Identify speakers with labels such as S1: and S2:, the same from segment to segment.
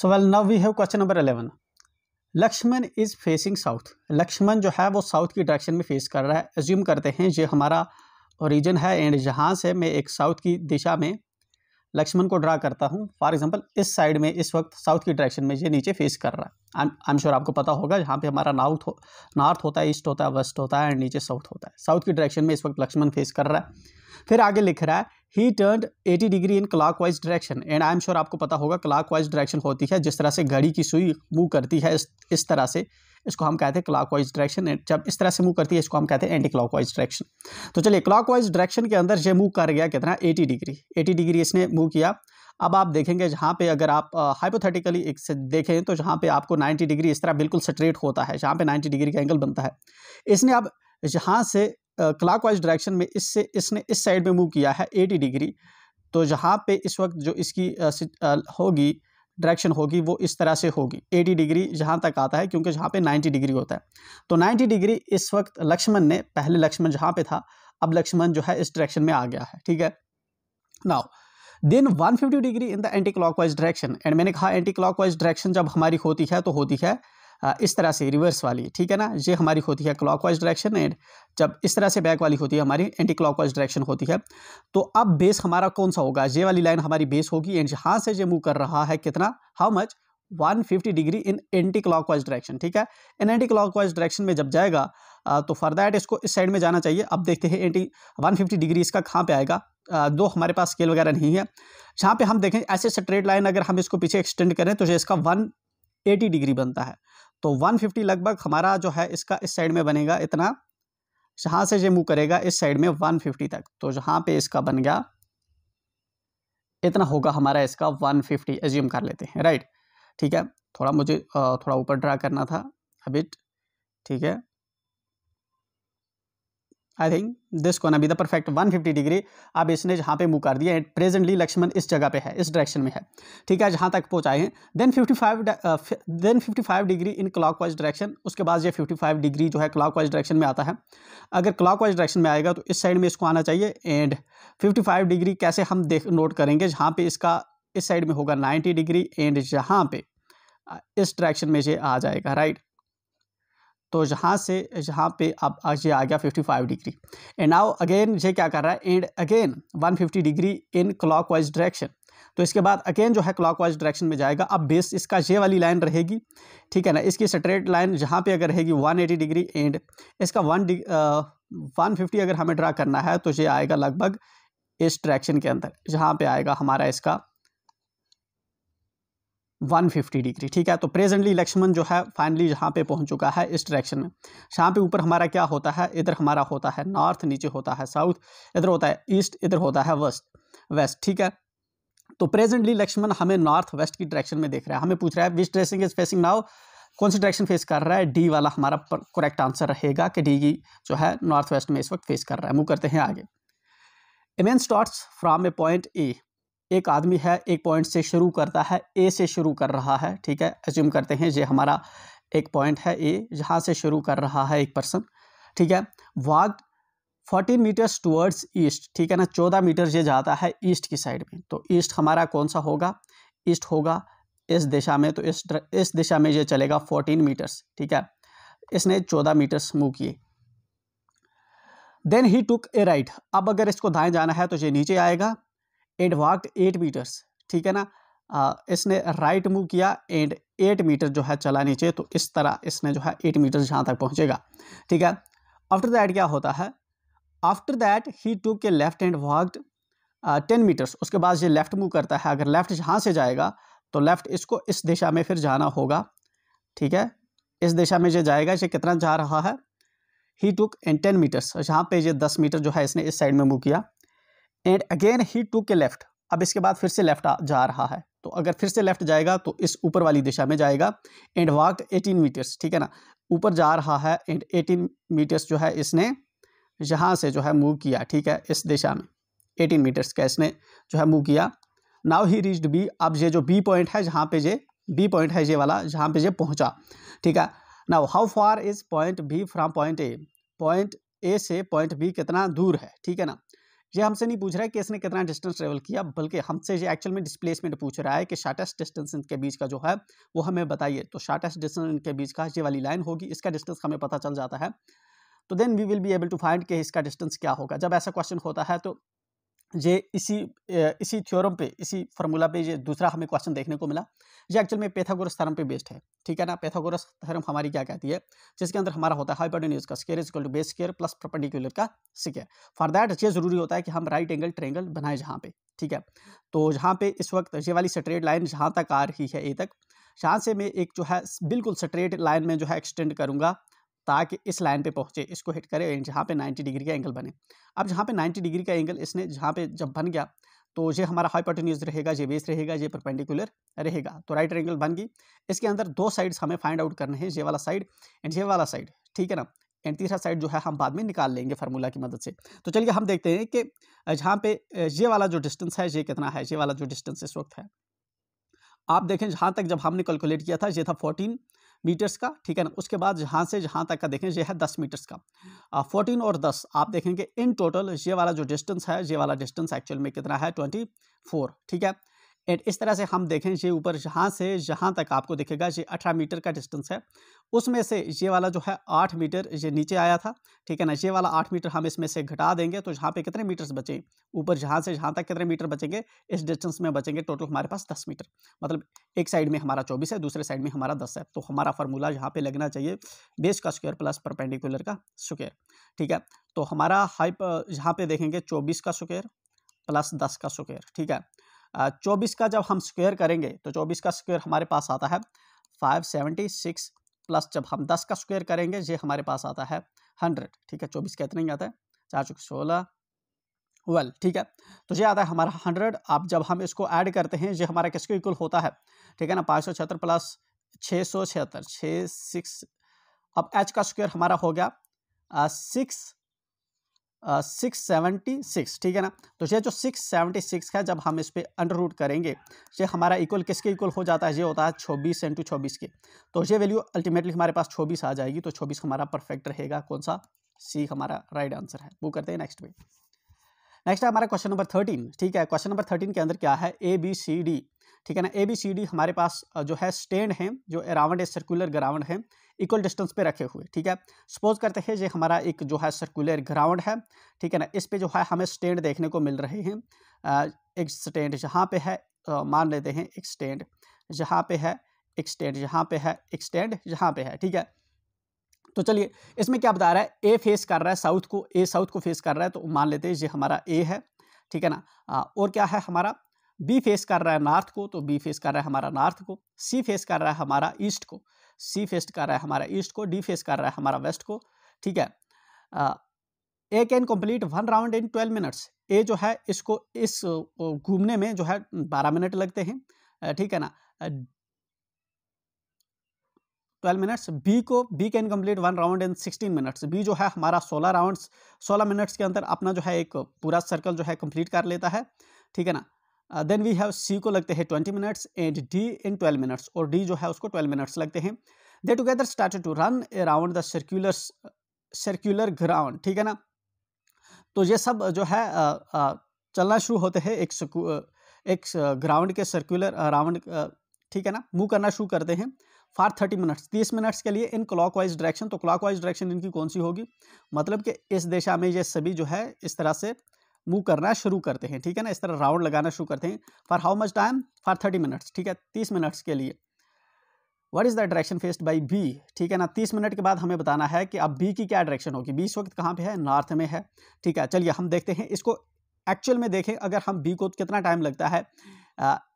S1: So well now we have question number eleven Lakshman is facing south Lakshman जो है वो south की डायरेक्शन में फेस कर रहा है एज्यूम करते हैं ये हमारा ओरिजिन है एंड जहाँ से मैं एक साउथ की दिशा में लक्ष्मण को ड्रा करता हूँ फॉर एग्जाम्पल इस साइड में इस वक्त साउथ की डायरेक्शन में ये नीचे फेस कर रहा है आई एम श्योर आपको पता होगा जहाँ पे हमारा नाउथ हो नॉर्थ होता है ईस्ट होता है वेस्ट होता है एंड नीचे साउथ होता है साउथ की डायरेक्शन में इस वक्त लक्ष्मण फेस कर रहा है फिर आगे लिख रहा है he turn 80 degree in clockwise direction and I am sure आपको पता होगा क्लाक वाइज डायरेक्शन होती है जिस तरह से घड़ी की सुई मूव करती है इस, इस तरह से इसको हम कहते हैं क्लाक वाइज डायरेक्शन एंड जब इस तरह से मूव करती है इसको हम कहते हैं एंटी क्लाक वाइज डायरेक्शन तो चलिए क्लाक वाइज डायरेक्शन के अंदर ये मूव कर गया कितना एटी डिग्री एटी डिग्री इसने मूव किया अब आप देखेंगे जहाँ पे अगर आप हाइपोथेटिकली एक से देखें तो जहाँ पे आपको 90 डिग्री इस तरह बिल्कुल स्ट्रेट होता है जहाँ पे 90 डिग्री का एंगल बनता है इसने अब यहाँ से क्लॉकवाइज डायरेक्शन में इससे इसने इस साइड में मूव किया है 80 डिग्री तो जहाँ पे इस वक्त जो इसकी होगी डायरेक्शन होगी वो इस तरह से होगी 80 डिग्री जहाँ तक आता है क्योंकि जहाँ पे 90 डिग्री होता है तो 90 डिग्री इस वक्त लक्ष्मण ने पहले लक्ष्मण जहाँ पे था अब लक्ष्मण जो है इस डायरेक्शन में आ गया है ठीक है now then 150 degree in the anti clockwise direction and मैंने कहा एंटी क्लॉकवाइज डायरेक्शन जब हमारी होती है तो होती है इस तरह से रिवर्स वाली ठीक है ना ये हमारी होती है क्लॉकवाइज डायरेक्शन एंड जब इस तरह से बैक वाली होती है हमारी एंटी क्लॉकवाइज डायरेक्शन होती है तो अब बेस हमारा कौन सा होगा ये वाली लाइन हमारी बेस होगी एंड यहाँ से ये मूव कर रहा है कितना how much 150 degree in anti clockwise direction ठीक है इन एंटी क्लॉकवाइज डायरेक्शन में जब जाएगा तो फॉर दैट इसको इस साइड में जाना चाहिए अब देखते हैं एंटी 150 डिग्री इसका कहाँ पे आएगा दो हमारे पास स्केल वगैरह नहीं है जहाँ पे हम देखें ऐसे स्ट्रेट लाइन अगर हम इसको पीछे एक्सटेंड करें तो जो इसका एटी डिग्री बनता है तो 150 लगभग हमारा जो है इसका इस साइड में बनेगा इतना जहाँ से ये मूव करेगा इस साइड में 150 तक तो जहाँ पे इसका बन गया इतना होगा हमारा इसका 150 फिफ्टी एज्यूम कर लेते हैं राइट ठीक है थोड़ा मुझे थोड़ा ऊपर ड्रा करना था अबिट ठीक है I think this gonna be the perfect 150 degree अब इसने जहाँ पे मुँह कर दिया है प्रेजेंटली लक्ष्मण इस जगह पे है इस डायरेक्शन में है ठीक है जहाँ तक पहुँचाए हैं then 55 then 55 degree in clockwise direction उसके बाद ये 55 डिग्री जो है क्लॉकवाइज डायरेक्शन में आता है अगर क्लॉकवाइज डायरेक्शन में आएगा तो इस साइड में इसको आना चाहिए एंड फाइव डिग्री कैसे हम देख नोट करेंगे जहाँ पे इसका इस साइड में होगा नाइन्टी डिग्री एंड जहाँ पे इस डायरेक्शन में ये आ जाएगा राइट तो यहाँ से यहाँ पे अब ये आ गया 55 डिग्री एंड नाउ अगेन ये क्या कर रहा है and again 150 degree in clockwise direction तो इसके बाद अगेन जो है क्लॉकवाइज डायरेक्शन में जाएगा अब बेस इसका ये वाली लाइन रहेगी ठीक है ना इसकी स्ट्रेट लाइन जहाँ पे अगर रहेगी 180 डिग्री एंड इसका वन वन फिफ्टी अगर हमें ड्रा करना है तो ये आएगा लगभग इस डायरेक्शन के अंदर जहाँ पर आएगा हमारा इसका 150 डिग्री ठीक है तो प्रेजेंटली लक्ष्मण जो है फाइनली यहाँ पे पहुँच चुका है इस डायरेक्शन में यहाँ पे ऊपर हमारा क्या होता है इधर हमारा होता है नॉर्थ नीचे होता है साउथ इधर होता है ईस्ट इधर होता है वेस्ट वेस्ट ठीक है तो प्रेजेंटली लक्ष्मण हमें नॉर्थ वेस्ट की डायरेक्शन में देख रहा है हमें पूछ रहा है which direction is facing now कौन सी डायरेक्शन फेस कर रहा है डी वाला हमारा करेक्ट आंसर रहेगा कि डी की जो है नॉर्थ वेस्ट में इस वक्त फेस कर रहा है मूव करते हैं आगे इमेन डॉट्स फ्रॉम ए पॉइंट ए एक आदमी है एक पॉइंट से शुरू करता है ए से शुरू कर रहा है ठीक है एज्यूम करते हैं ये हमारा एक पॉइंट है ए जहाँ से शुरू कर रहा है एक पर्सन ठीक है walk fourteen metres towards east ठीक है ना चौदह मीटर ये जाता है ईस्ट की साइड में तो ईस्ट हमारा कौन सा होगा ईस्ट होगा इस दिशा में तो इस इस दिशा में ये चलेगा फोर्टीन मीटर्स ठीक है इसने चौदह मीटर्स मूव किए then he took a right अब अगर इसको दाएं जाना है तो ये नीचे आएगा वॉक एट मीटर्स ठीक है ना आ, इसने राइट मूव किया एंड एट मीटर जो है चला नीचे तो इस तरह इसने जो है एट मीटर जहाँ तक पहुँचेगा ठीक है आफ्टर दैट क्या होता है after that he took left and walked ten metres उसके बाद ये लेफ़्ट मूव करता है अगर लेफ़्ट जहाँ से जाएगा तो लेफ़्ट इसको इस दिशा में फिर जाना होगा ठीक है इस दिशा में जो जाएगा ये कितना जा रहा है he took and ten metres यहाँ पे ये दस मीटर जो है इसने इस साइड में मूव किया and again he took left अब इसके बाद फिर से लेफ्ट जा रहा है तो अगर फिर से लेफ्ट जाएगा तो इस ऊपर वाली दिशा में जाएगा एंड वाक 18 मीटर्स ठीक है ना ऊपर जा रहा है एंड 18 मीटर्स जो है इसने यहाँ से जो है मूव किया ठीक है इस दिशा में 18 मीटर्स का इसने जो है मूव किया नाव ही रीच्ड बी अब ये जो बी पॉइंट है जहाँ पे ये बी पॉइंट है ये वाला जहाँ पे ये पहुँचा ठीक है now how far is point B from point A point A से पॉइंट बी कितना दूर है ठीक है ना ये हमसे नहीं पूछ रहा है कि इसने कितना डिस्टेंस ट्रेवल किया बल्कि हमसे ये एक्चुअल में डिस्प्लेसमेंट पूछ रहा है कि शार्टेस्ट डिस्टेंस इनके बीच का जो है वो हमें बताइए तो शार्टेस्ट डिस्टेंस इनके बीच का ये वाली लाइन होगी इसका डिस्टेंस हमें पता चल जाता है तो then we will be able to find कि इसका डिस्टेंस क्या होगा जब ऐसा क्वेश्चन होता है तो ये इसी इसी थ्योरम पे इसी फार्मूला पे ये दूसरा हमें क्वेश्चन देखने को मिला ये एक्चुअल में पैथागोरस थ्योरम पे बेस्ड है ठीक है ना पैथागोरस थ्योरम हमारी क्या कहती है जिसके अंदर हमारा होता है हाइपोटेन्यूज का square is equal to base square plus perpendicular का स्केयर फॉर दैट ये जरूरी होता है कि हम राइट एंगल ट्रेंगल बनाए जहाँ पे ठीक है तो जहाँ पे इस वक्त ये वाली स्ट्रेट लाइन जहाँ तक आ रही है ए तक जहाँ से मैं एक जो है बिल्कुल स्ट्रेट लाइन में जो है एक्सटेंड करूँगा ताकि इस लाइन पे पहुंचे इसको हिट करे जहाँ पे 90 डिग्री का एंगल बने अब जहाँ पे 90 डिग्री का एंगल इसने जहाँ पे जब बन गया तो ये हमारा हाइपोटेन्यूज रहेगा ये बेस रहेगा ये परपेंडिकुलर रहेगा तो राइट एंगल बन गई इसके अंदर दो साइड्स हमें फाइंड आउट करने हैं ये वाला साइड एंड ये वाला साइड ठीक है ना एंड तीसरा साइड जो है हम बाद में निकाल लेंगे फार्मूला की मदद से तो चलिए हम देखते हैं कि जहाँ पे ये वाला जो डिस्टेंस है ये कितना है ये वाला जो डिस्टेंस इस वक्त है आप देखें जहाँ तक जब हमने कैलकुलेट किया था ये था फोर्टीन मीटर्स का ठीक है ना उसके बाद जहाँ से जहाँ तक का देखें ये है दस मीटर्स का फोर्टीन और दस आप देखेंगे इन टोटल ये वाला जो डिस्टेंस है ये वाला डिस्टेंस एक्चुअल में कितना है ट्वेंटी फोर ठीक है एंड इस तरह से हम देखें ये ऊपर जहाँ से जहाँ तक आपको दिखेगा ये अठारह मीटर का डिस्टेंस है उसमें से ये वाला जो है आठ मीटर ये नीचे आया था ठीक है ना ये वाला आठ मीटर हम इसमें से घटा देंगे तो जहाँ पे कितने मीटर्स बचे ऊपर जहाँ से जहाँ तक कितने मीटर बचेंगे इस डिस्टेंस में बचेंगे टोटल हमारे पास दस मीटर मतलब एक साइड में हमारा चौबीस है दूसरे साइड में हमारा दस है तो हमारा फार्मूला यहाँ पर लगना चाहिए बेस का स्क्वेयर प्लस परपेंडिकुलर का स्क्वेयर ठीक है तो हमारा हाइप यहाँ पे देखेंगे चौबीस का स्क्वेयर प्लस दस का स्क्वेयर ठीक है चौबीस का जब हम स्क्वायर करेंगे तो चौबीस का स्क्वायर हमारे पास आता है फाइव सेवेंटी सिक्स प्लस जब हम दस का स्क्वायर करेंगे ये हमारे पास आता है हंड्रेड ठीक है चौबीस का इतना ही आता है चार चौक सोलह वेल ठीक है तो ये आता है हमारा हंड्रेड अब जब हम इसको ऐड करते हैं ये हमारा किसके इक्वल होता है ठीक है ना पाँच सौ छिहत्तर प्लस छः सौ छिहत्तर अब एच का स्क्वेयर हमारा हो गया सिक्स सिक्स सेवेंटी सिक्स ठीक है ना तो ये जो सिक्स सेवेंटी सिक्स है जब हम इस पर अंडर रूट करेंगे ये हमारा इक्वल किसके इक्वल हो जाता है ये होता है छब्बीस इंटू छब्बीस के तो ये वैल्यू अल्टीमेटली हमारे पास छब्बीस आ जाएगी तो छब्बीस हमारा परफेक्ट रहेगा कौन सा सी हमारा राइट right आंसर है वो करते हैं नेक्स्ट वे नेक्स्ट है हमारा क्वेश्चन नंबर थर्टीन ठीक है क्वेश्चन नंबर थर्टीन के अंदर क्या है ए बी सी डी ठीक है ना ए बी सी डी हमारे पास जो है स्टैंड हैं जो अराउंड है सर्कुलर ग्राउंड है इक्वल डिस्टेंस पे रखे हुए ठीक है सपोज करते हैं ये हमारा एक जो है सर्कुलर ग्राउंड है ठीक है ना इस पे जो है हमें स्टैंड देखने को मिल रहे हैं एक स्टैंड जहाँ पे है मान लेते हैं एक स्टैंड जहाँ पे है एक स्टैंड यहाँ पे है एक स्टैंड यहाँ पे है ठीक है तो चलिए इसमें क्या बता रहा है ए फेस कर रहा है साउथ को ए साउथ को फेस कर रहा है तो मान लेते हैं ये हमारा ए है ठीक है ना और क्या है हमारा बी फेस कर रहा है नॉर्थ को तो बी फेस कर रहा है हमारा नॉर्थ को सी फेस कर रहा है हमारा ईस्ट को सी फेस कर रहा है हमारा ईस्ट को डी फेस कर रहा है हमारा वेस्ट को ठीक है A can complete one round in twelve minutes A जो है इसको इस घूमने में जो है बारह मिनट लगते हैं ठीक है ना ट्वेल्व मिनट्स बी को B can complete one round in sixteen minutes B जो है हमारा सोलह राउंड सोलह मिनट्स के अंदर अपना जो है एक पूरा सर्कल जो है कंप्लीट कर लेता है ठीक है ना देन वी हैव सी को लगते हैं twenty minutes and D in twelve minutes और डी जो है उसको ट्वेल्व मिनट्स लगते हैं they together start to run around the circular circular ground ठीक है ना तो ये सब जो है uh, uh, चलना शुरू होते हैं एक uh, एक ग्राउंड के सर्कुलर राउंड ठीक है ना मूव करना शुरू करते हैं फॉर थर्टी मिनट्स तीस मिनट्स के लिए इन क्लॉकवाइज डायरेक्शन तो क्लॉकवाइज डायरेक्शन इनकी कौन सी होगी मतलब कि इस दिशा में ये सभी जो है इस तरह से मूव करना शुरू करते हैं ठीक है ना इस तरह राउंड लगाना शुरू करते हैं for how much time for thirty minutes ठीक है तीस मिनट्स के लिए what is the direction faced by B ठीक है ना तीस मिनट के बाद हमें बताना है कि अब बी की क्या डायरेक्शन होगी बी इस वक्त कहाँ पर है नॉर्थ में है ठीक है चलिए हम देखते हैं इसको एक्चुअल में देखें अगर हम बी को कितना टाइम लगता है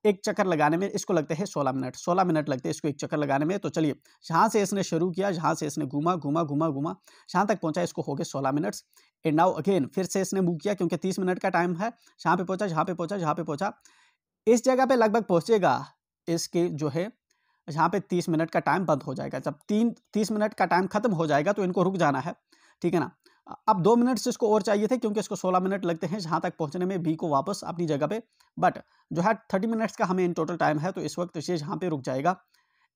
S1: एक चक्कर लगाने में इसको लगते हैं सोलह मिनट सोलह मिनट लगते हैं इसको एक चक्कर लगाने में तो चलिए जहाँ से इसने शुरू किया जहाँ से इसने घूमा घूमा घूमा घूमा जहाँ तक पहुँचा इसको हो गए सोलह मिनट्स एंड नाउ अगेन फिर से इसने मूव किया क्योंकि तीस मिनट का टाइम है जहाँ पे पहुँचा जहाँ पे पहुँचा जहाँ पे पहुँचा इस जगह पे लगभग पहुँचेगा इसके जो है जहाँ पे तीस मिनट का टाइम बंद हो जाएगा जब तीन तीस मिनट का टाइम खत्म हो जाएगा तो इनको रुक जाना है ठीक है ना अब दो मिनट से इसको और चाहिए थे क्योंकि इसको 16 मिनट लगते हैं जहाँ तक पहुँचने में बी को वापस अपनी जगह पे बट जो है 30 मिनट्स का हमें इन टोटल टाइम है तो इस वक्त ये जहाँ पे रुक जाएगा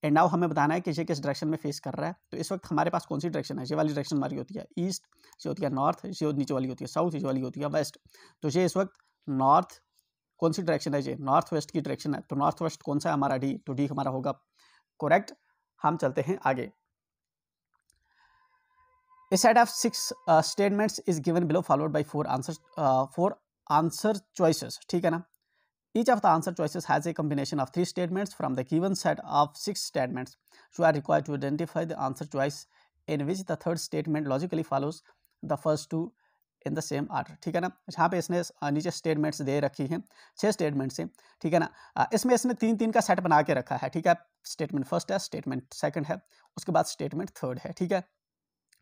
S1: एंड नाउ हमें बताना है कि ये किस डायरेक्शन में फेस कर रहा है तो इस वक्त हमारे पास कौन सी डायरेक्शन है ये वाली डायरेक्शन हमारी होती है ईस्ट ये होती है नॉर्थ ये नीचे वाली होती है साउथ ये वाली होती है वेस्ट तो ये इस वक्त नॉर्थ कौन सी डायरेक्शन है ये नॉर्थ वेस्ट की डायरेक्शन है तो नॉर्थ वेस्ट कौन सा है हमारा डी तो डी हमारा होगा करेक्ट हम चलते हैं आगे A set of six uh, statements is given below followed by four answers uh, four answer choices ठीक है ना each of the answer choices has a combination of three statements from the given set of six statements you are required to identify the answer choice in which the third statement logically follows the first two in the same order ठीक है ना यहाँ पे इसने नीचे statements दे रखी हैं छह स्टेटमेंट्स हैं ठीक है ना इसमें इसने तीन तीन का सेट बना के रखा है ठीक है स्टेटमेंट फर्स्ट है स्टेटमेंट सेकंड है उसके बाद स्टेटमेंट थर्ड है ठीक है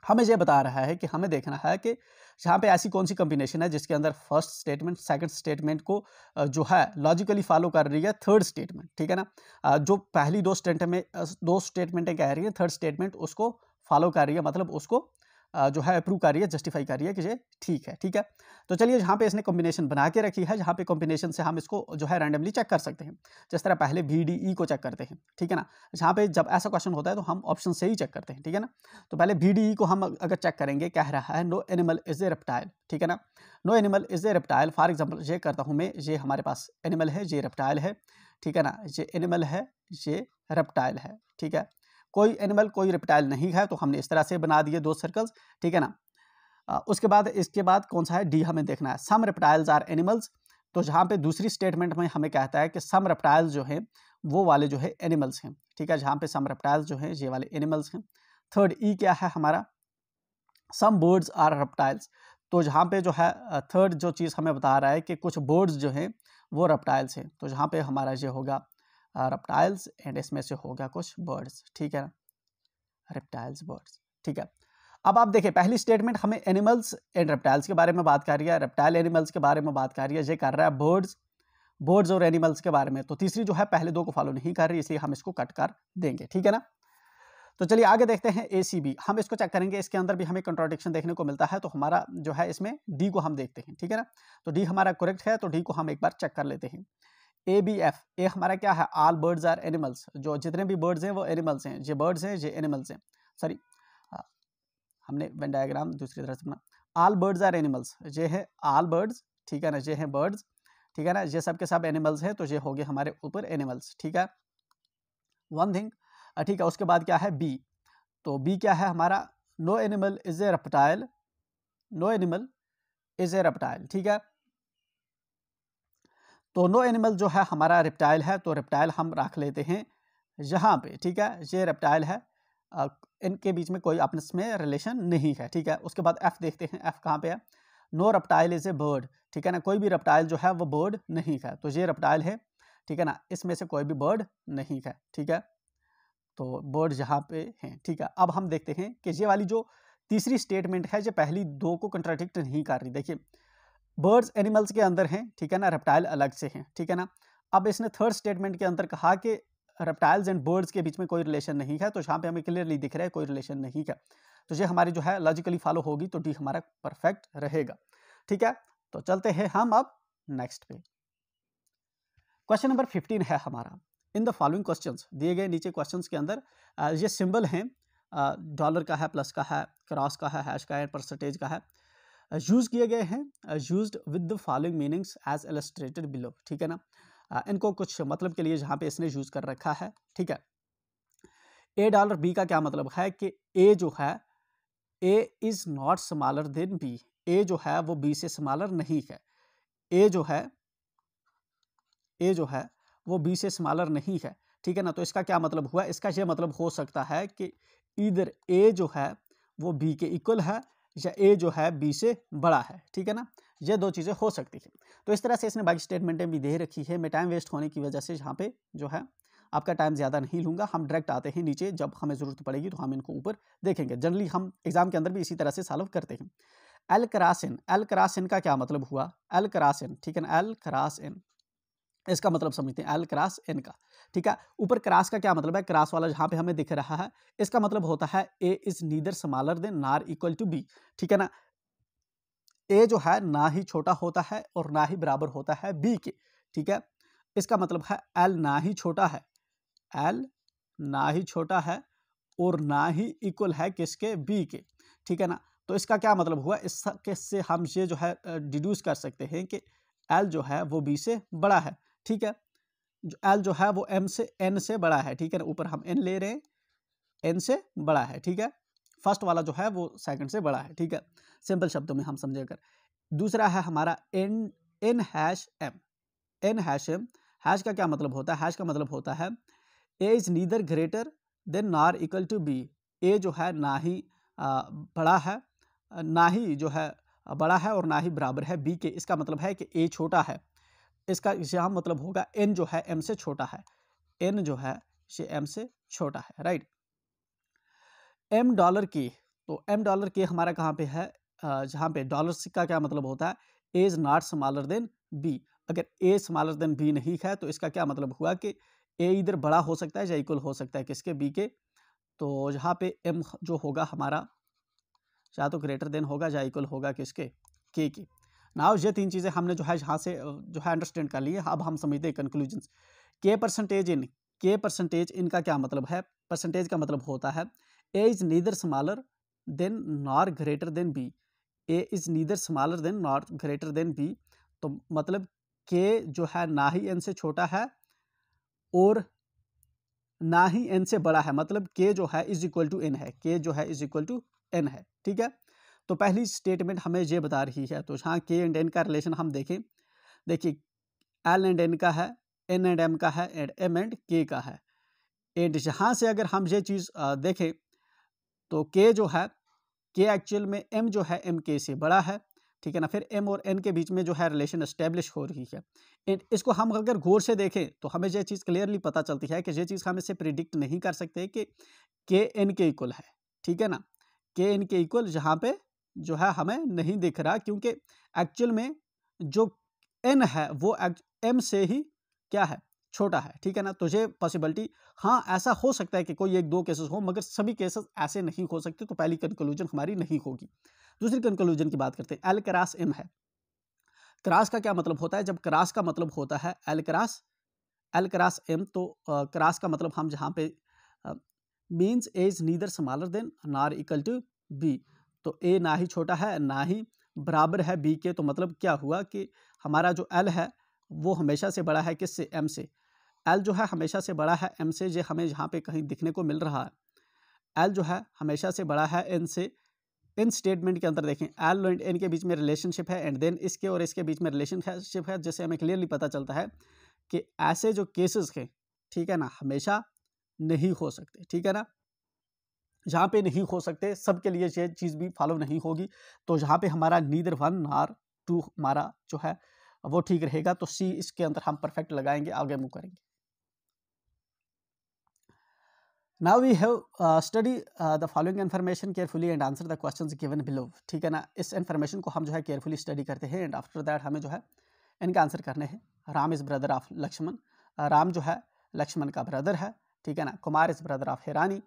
S1: हमें यह बता रहा है कि हमें देखना है कि यहाँ पे ऐसी कौन सी कम्बिनेशन है जिसके अंदर फर्स्ट स्टेटमेंट सेकंड स्टेटमेंट को जो है लॉजिकली फॉलो कर रही है थर्ड स्टेटमेंट ठीक है ना जो पहली दो स्टेटमेंट दो स्टेटमेंटें कह रही है थर्ड स्टेटमेंट उसको फॉलो कर रही है मतलब उसको जो है अप्रूव कर रही है जस्टिफाई कर रही है कि ये ठीक है ठीक है तो चलिए जहाँ पे इसने कॉम्बिनेशन बना के रखी है जहाँ पे कॉम्बिनेशन से हम इसको जो है रैंडमली चेक कर सकते हैं जिस तरह पहले वी डी ई को चेक करते हैं ठीक है ना जहाँ पे जब ऐसा क्वेश्चन होता है तो हम ऑप्शन से ही चेक करते हैं ठीक है ना तो पहले बी डी ई को हम अगर चेक करेंगे कह रहा है no animal is a reptile ठीक है ना no animal is a reptile for example ये करता हूँ मैं ये हमारे पास एनिमल है ये रेप्टाइल है ठीक है ना ये एनिमल है ये रेप्टाइल है ठीक है कोई एनिमल कोई रिप्टाइल नहीं है तो हमने इस तरह से बना दिए दो सर्कल्स ठीक है ना उसके बाद इसके बाद कौन सा है डी हमें देखना है सम रिप्टाइल्स आर एनिमल्स तो जहाँ पे दूसरी स्टेटमेंट में हमें कहता है कि सम रिप्टाइल्स जो हैं वो वाले जो है एनिमल्स हैं ठीक है जहाँ पे सम रिप्टाइल्स जो हैं ये वाले एनिमल्स हैं थर्ड ई e क्या है हमारा सम बर्ड्स आर रिप्टाइल्स तो जहाँ पे जो है थर्ड जो चीज़ हमें बता रहा है कि कुछ बर्ड्स जो हैं वो रिप्टाइल्स हैं तो जहाँ पे हमारा ये होगा रेप्टाइल्स एंड इसमें से हो गया कुछ बर्ड्स ठीक है ना रेप्टाइल्स बर्ड्स ठीक है अब आप देखें पहली स्टेटमेंट हमें एनिमल्स एंड रेप्टाइल्स के बारे में बात कर रही है रेप्टाइल एनिमल्स के बारे में बात कर रही है ये कर रहा है बर्ड्स बर्ड्स और एनिमल्स के बारे में तो तीसरी जो है पहले दो को फॉलो नहीं कर रही इसलिए हम इसको कट कर देंगे ठीक है ना तो चलिए आगे देखते हैं ए सी बी हम इसको चेक करेंगे इसके अंदर भी हमें कंट्रोडिक्शन देखने को मिलता है तो हमारा जो है इसमें डी को हम देखते हैं ठीक है ना तो डी हमारा करेक्ट है तो डी को हम एक बार चेक कर लेते हैं ए बी एफ ए हमारा क्या है आल बर्ड्स आर एनिमल्स जो जितने भी बर्ड्स हैं वो एनिमल्स हैं ये बर्ड्स हैं ये एनिमल्स हैं सॉरी हाँ। हमने वन डायग्राम दूसरी तरह से बना आल बर्ड्स आर एनिमल्स ये है आल बर्ड्स ठीक है ना ये हैं बर्ड्स ठीक है ना ये सब के सब एनिमल्स हैं तो ये हो गए हमारे ऊपर एनिमल्स ठीक है वन थिंग ठीक है उसके बाद क्या है बी तो बी क्या है हमारा no animal is a reptile no animal is a reptile ठीक है तो नो एनिमल जो है हमारा रेप्टाइल है तो रेप्टाइल हम रख लेते हैं यहाँ पे ठीक है ये रेप्टाइल है इनके बीच में कोई अपने में रिलेशन नहीं है ठीक है उसके बाद एफ़ देखते हैं एफ़ कहाँ पे है no reptile is a bird ठीक है ना कोई भी रेप्टाइल जो है वो बर्ड नहीं है तो ये रेप्टाइल है ठीक है ना इसमें से कोई भी बर्ड नहीं है ठीक है तो बर्ड यहाँ पे हैं ठीक है अब हम देखते हैं कि ये वाली जो तीसरी स्टेटमेंट है ये पहली दो को कंट्राडिक्ट नहीं कर रही देखिए बर्ड्स एनिमल्स के अंदर हैं ठीक है ना रेप्टाइल अलग से हैं ठीक है ना अब इसने थर्ड स्टेटमेंट के अंदर कहा कि रेप्टाइल्स एंड बर्ड्स के बीच में कोई रिलेशन नहीं है तो यहाँ पे हमें क्लियरली दिख रहा है कोई रिलेशन नहीं है तो ये हमारी जो है लॉजिकली फॉलो होगी तो डी हमारा परफेक्ट रहेगा ठीक है तो चलते हैं हम अब नेक्स्ट पे क्वेश्चन नंबर फिफ्टीन है हमारा इन द फॉलोइंग क्वेश्चन दिए गए नीचे क्वेश्चन के अंदर ये सिम्बल हैं डॉलर का है प्लस का है क्रॉस का है हैश का है परसेंटेज का है यूज़ uh, किए गए हैं use with the following meanings as illustrated below ठीक है ना uh, इनको कुछ मतलब के लिए जहाँ पे इसने यूज़ कर रखा है ठीक है ए डॉलर बी का क्या मतलब है कि ए जो है A is not smaller than B A जो है वो बी से स्मॉलर नहीं है ए जो है ए जो है वो बी से स्मॉलर नहीं है ठीक है ना तो इसका क्या मतलब हुआ इसका यह मतलब हो सकता है कि इधर ए जो है वो बी के इक्वल है या ए जो है बी से बड़ा है ठीक है ना ये दो चीज़ें हो सकती हैं तो इस तरह से इसने बाकी स्टेटमेंटें भी दे रखी है मैं टाइम वेस्ट होने की वजह से यहाँ पे जो है आपका टाइम ज़्यादा नहीं लूँगा हम डायरेक्ट आते हैं नीचे जब हमें ज़रूरत पड़ेगी तो हम इनको ऊपर देखेंगे जनरली हम एग्ज़ाम के अंदर भी इसी तरह से सॉल्व करते हैं एल करासिन एल करासिन का क्या मतलब हुआ एल करासिन ठीक है ना एल करासिन इसका मतलब समझते हैं एल क्रास एन का ठीक है ऊपर क्रास का क्या मतलब है क्रास वाला जहाँ पे हमें दिख रहा है इसका मतलब होता है A is neither smaller than nor equal to B ठीक है ना ए जो है ना ही छोटा होता है और ना ही बराबर होता है बी के ठीक है इसका मतलब है एल ना ही छोटा है एल ना ही छोटा है और ना ही इक्वल है किसके बी के ठीक है ना तो इसका क्या मतलब हुआ इससे हम ये जो है डिड्यूस कर सकते हैं कि एल जो है वो बी से बड़ा है ठीक है जो एल जो है वो एम से एन से बड़ा है ठीक है ना ऊपर हम एन ले रहे हैं एन से बड़ा है ठीक है फर्स्ट वाला जो है वो सेकंड से बड़ा है ठीक है सिंपल शब्दों में हम समझे कर दूसरा है हमारा N N hash M N hash M hash का क्या मतलब होता है हैश का मतलब होता है A is neither greater than nor equal to B A जो है ना ही बड़ा है ना ही जो है बड़ा है और ना ही बराबर है बी के इसका मतलब है कि ए छोटा है इसका यहाँ मतलब होगा एन जो है एम से छोटा है एन जो है ये एम से छोटा है राइट एम डॉलर की तो एम डॉलर की हमारा कहाँ पे है जहाँ पे डॉलर सिक्का क्या मतलब होता है A is not smaller than B अगर ए स्मॉलर देन बी नहीं है तो इसका क्या मतलब हुआ कि ए इधर बड़ा हो सकता है या इक्वल हो सकता है किसके बी के तो यहाँ पे एम जो होगा हमारा या तो ग्रेटर देन होगा या इक्वल होगा किसके के की नाउ ये तीन चीज़ें हमने जो है यहाँ से जो है अंडरस्टैंड कर लिए अब हम समझते हैं कंक्लूजन के परसेंटेज इन के परसेंटेज इनका क्या मतलब है परसेंटेज का मतलब होता है A is neither smaller than nor greater than B A is neither smaller than nor greater than B तो मतलब के जो है ना ही एन से छोटा है और ना ही एन से बड़ा है मतलब के जो है इज इक्वल टू एन है के जो है इज इक्वल टू एन है ठीक है तो पहली स्टेटमेंट हमें ये बता रही है तो जहाँ के एंड एन का रिलेशन हम देखें देखिए एल एंड एन का है एन एंड एम का है एंड एम एंड के का है एंड यहाँ से अगर हम ये चीज़ देखें तो के जो है के एक्चुअल में एम जो है एम के से बड़ा है ठीक है ना फिर एम और एन के बीच में जो है रिलेशन इस्टेब्लिश हो रही है एंड इसको हम अगर गौर से देखें तो हमें यह चीज़ क्लियरली पता चलती है कि ये चीज़ हम इसे प्रिडिक्ट नहीं कर सकते कि के एन के इक्वल है ठीक है ना के एन के इक्वल जहाँ पे जो है हमें नहीं दिख रहा क्योंकि एक्चुअल में जो एन है वो एम से ही क्या है छोटा है ठीक है ना तो ये पॉसिबिलिटी हाँ ऐसा हो सकता है कि कोई एक दो केसेस हो मगर सभी केसेस ऐसे नहीं हो सकते तो पहली कंक्लूजन हमारी नहीं होगी दूसरी कंक्लूजन की बात करते हैं एल क्रास एम है क्रास का क्या मतलब होता है जब क्रास का मतलब होता है L cross L cross M तो क्रास का मतलब हम जहाँ पे means A's neither smaller than nor equal to B तो ए ना ही छोटा है ना ही बराबर है बी के तो मतलब क्या हुआ कि हमारा जो एल है वो हमेशा से बड़ा है किस से एम से एल जो है हमेशा से बड़ा है एम से ये हमें यहाँ पे कहीं दिखने को मिल रहा है एल जो है हमेशा से बड़ा है एन से इन स्टेटमेंट के अंदर देखें एल एंड एन के बीच में रिलेशनशिप है एंड देन इसके और इसके बीच में रिलेशनशिप है जिससे हमें क्लियरली पता चलता है कि ऐसे जो केसेस हैं ठीक है ना हमेशा नहीं हो सकते ठीक है ना जहाँ पे नहीं हो सकते सबके लिए ये चीज़ भी फॉलो नहीं होगी तो जहाँ पे हमारा नीदर वन नार टू हमारा जो है वो ठीक रहेगा तो सी इसके अंदर हम परफेक्ट लगाएंगे आगे मूव करेंगे now we have study the following information carefully and answer the question given below ठीक है ना इस इन्फॉर्मेशन को हम जो है केयरफुली स्टडी करते हैं एंड आफ्टर दैट हमें जो है इनका आंसर करने हैं Ram is brother of Lakshman Ram जो है लक्ष्मण का ब्रदर है ठीक है ना Kumar is brother of Herani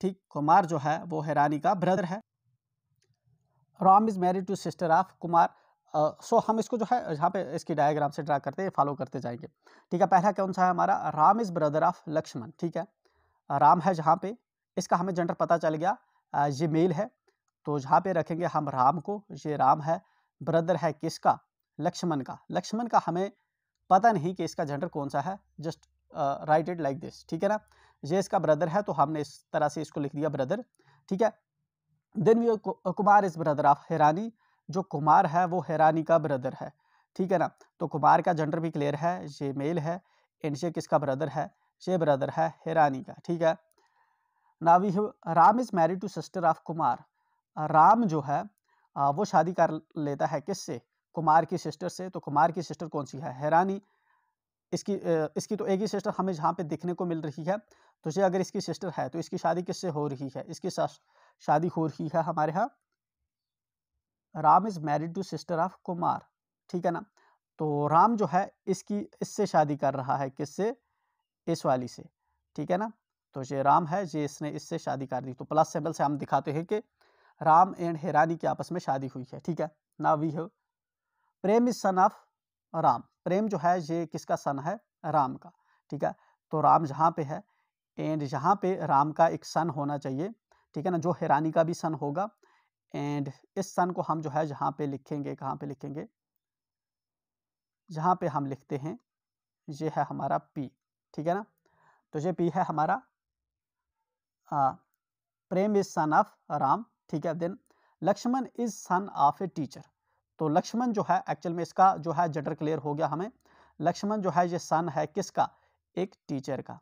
S1: ठीक कुमार जो है वो है रानी का ब्रदर है Ram is married to sister of Kumar so हम इसको जो है यहाँ पे इसकी डायग्राम से ड्रा करते हैं फॉलो करते जाएंगे ठीक है पहला कौन सा है हमारा Ram is brother of Lakshman ठीक है राम है जहाँ पे इसका हमें जेंडर पता चल गया ये मेल है तो जहाँ पे रखेंगे हम राम को ये राम है ब्रदर है किसका लक्ष्मण का लक्ष्मण का हमें पता नहीं कि इसका जेंडर कौन सा है just write it like this ठीक है ना ये इसका ब्रदर है तो हमने इस तरह से इसको लिख दिया ब्रदर ठीक है then we Kumar is brother of Harani जो कुमार है वो हैरानी का ब्रदर है ठीक है ना तो कुमार का जेंडर भी क्लियर है ये मेल है एंड ये किसका ब्रदर है ये ब्रदर है हैरानी का ठीक है ना we Ram is married to sister of Kumar Ram जो है वो शादी कर लेता है किससे कुमार की सिस्टर से तो कुमार की सिस्टर कौन सी है हैरानी इसकी इसकी तो एक ही सिस्टर हमें जहाँ पे देखने को मिल रही है तो जैसे अगर इसकी सिस्टर है तो इसकी शादी किससे हो रही है इसकी शादी हो रही है हमारे यहाँ Ram is married to sister of Kumar ठीक है ना तो राम जो है इसकी इससे शादी कर रहा है किससे इस वाली से ठीक है ना तो ये राम है ये इसने इससे शादी कर दी तो प्लस सिंबल से हम दिखाते हैं कि राम एंड हेरानी की आपस में शादी हुई है ठीक है ना वी हो Prem is son of Ram Prem जो है ये किसका सन है राम का ठीक है तो राम जहाँ पे है एंड यहाँ पे राम का एक सन होना चाहिए ठीक है ना जो हैरानी का भी सन होगा एंड इस सन को हम जो है जहाँ पे लिखेंगे कहाँ पे लिखेंगे जहाँ पे हम लिखते हैं ये है हमारा पी ठीक है ना तो ये पी है हमारा ah, Prem is son of Ram ठीक है then Lakshman is son of a teacher तो लक्ष्मण जो है एक्चुअल में इसका जो है जेंडर क्लियर हो गया हमें लक्ष्मण जो है ये सन है किसका एक टीचर का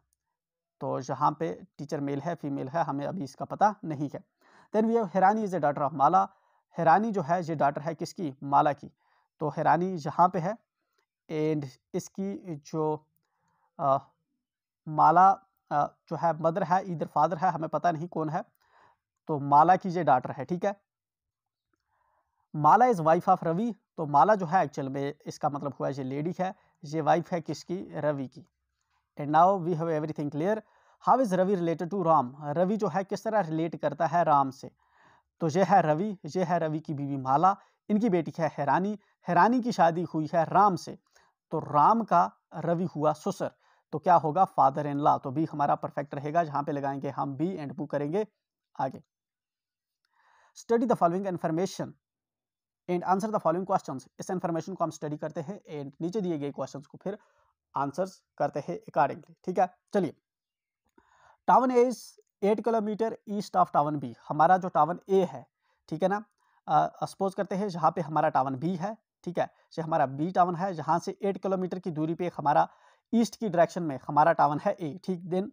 S1: तो यहाँ पे टीचर मेल है फीमेल है हमें अभी इसका पता नहीं है then we Harani is a daughter of Mala Harani जो है ये डाटर है किसकी माला की तो हैरानी यहाँ पे है एंड इसकी जो आ, माला आ, जो है मदर है इधर फादर है हमें पता नहीं कौन है तो माला की ये डाटर है ठीक है Mala is wife of Ravi तो माला जो है एक्चुअल में इसका मतलब हुआ ये लेडी है ये वाइफ है किसकी रवि की and now we have everything clear how is Ravi related to Ram Ravi जो है किस तरह रिलेट करता है राम से तो ये है रवि ये है रवि की बीवी माला इनकी बेटी है हैरानी हैरानी की शादी हुई है राम से तो राम का रवि हुआ सुसर तो क्या होगा फादर इन ला तो भी हमारा परफेक्ट रहेगा जहाँ पे लगाएंगे हम बी एंड बू करेंगे आगे study the following information and answer the following question इस इन्फॉर्मेशन को हम स्टडी करते हैं एंड नीचे दिए गए क्वेश्चन को फिर आंसर करते हैं अकॉर्डिंगली ठीक है चलिए town A is eight kilometre east of town B हमारा जो टावन ए है ठीक है ना सपोज करते हैं जहाँ पे हमारा टावन बी है ठीक है ये हमारा बी टावन है जहाँ से एट किलोमीटर की दूरी पे हमारा ईस्ट की डायरेक्शन में हमारा टावन है ए ठीक then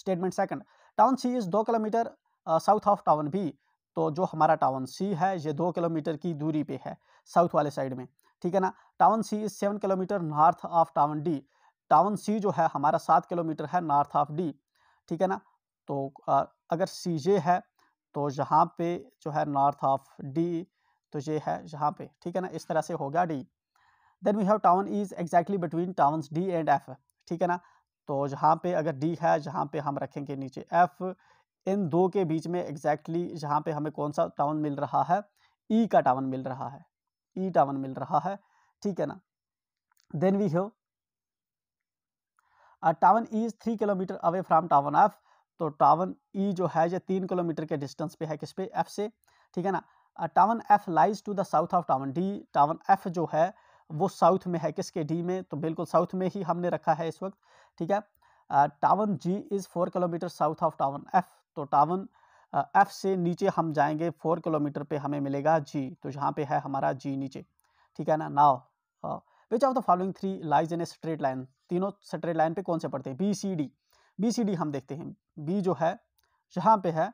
S1: statement second town C is दो kilometre south of town B तो जो हमारा टाउन सी है ये दो किलोमीटर की दूरी पे है साउथ वाले साइड में ठीक है ना town C is seven kilometre north of town D town C जो है हमारा सात किलोमीटर है नॉर्थ ऑफ डी ठीक है ना तो अगर सी जे है तो यहाँ पे जो है नॉर्थ ऑफ डी तो ये है यहाँ पे ठीक है ना इस तरह से हो गया D then we have town is exactly between town D and F ठीक है ना तो यहाँ पे अगर डी है जहाँ पे हम रखेंगे नीचे एफ़ इन दो के बीच में एग्जैक्टली exactly जहाँ पे हमें कौन सा टाउन मिल रहा है ई e का टाउन मिल रहा है ई e टाउन मिल रहा है ठीक है ना then we have town E is three kilometre away from town F तो टावन ई e जो है ये तीन किलोमीटर के डिस्टेंस पे है किस पे एफ से ठीक है ना town F lies to the south of town D town F जो है वो साउथ में है किसके डी में तो बिल्कुल साउथ में ही हमने रखा है इस वक्त ठीक है town G is four kilometre south of town F तो टावन एफ से नीचे हम जाएंगे फोर किलोमीटर पे हमें मिलेगा जी तो यहाँ पे है हमारा जी नीचे ठीक है ना now which of the following three lies in a straight line तीनों स्ट्रेट लाइन पे कौन से पड़ते हैं B C D B C D हम देखते हैं बी जो है यहाँ पे है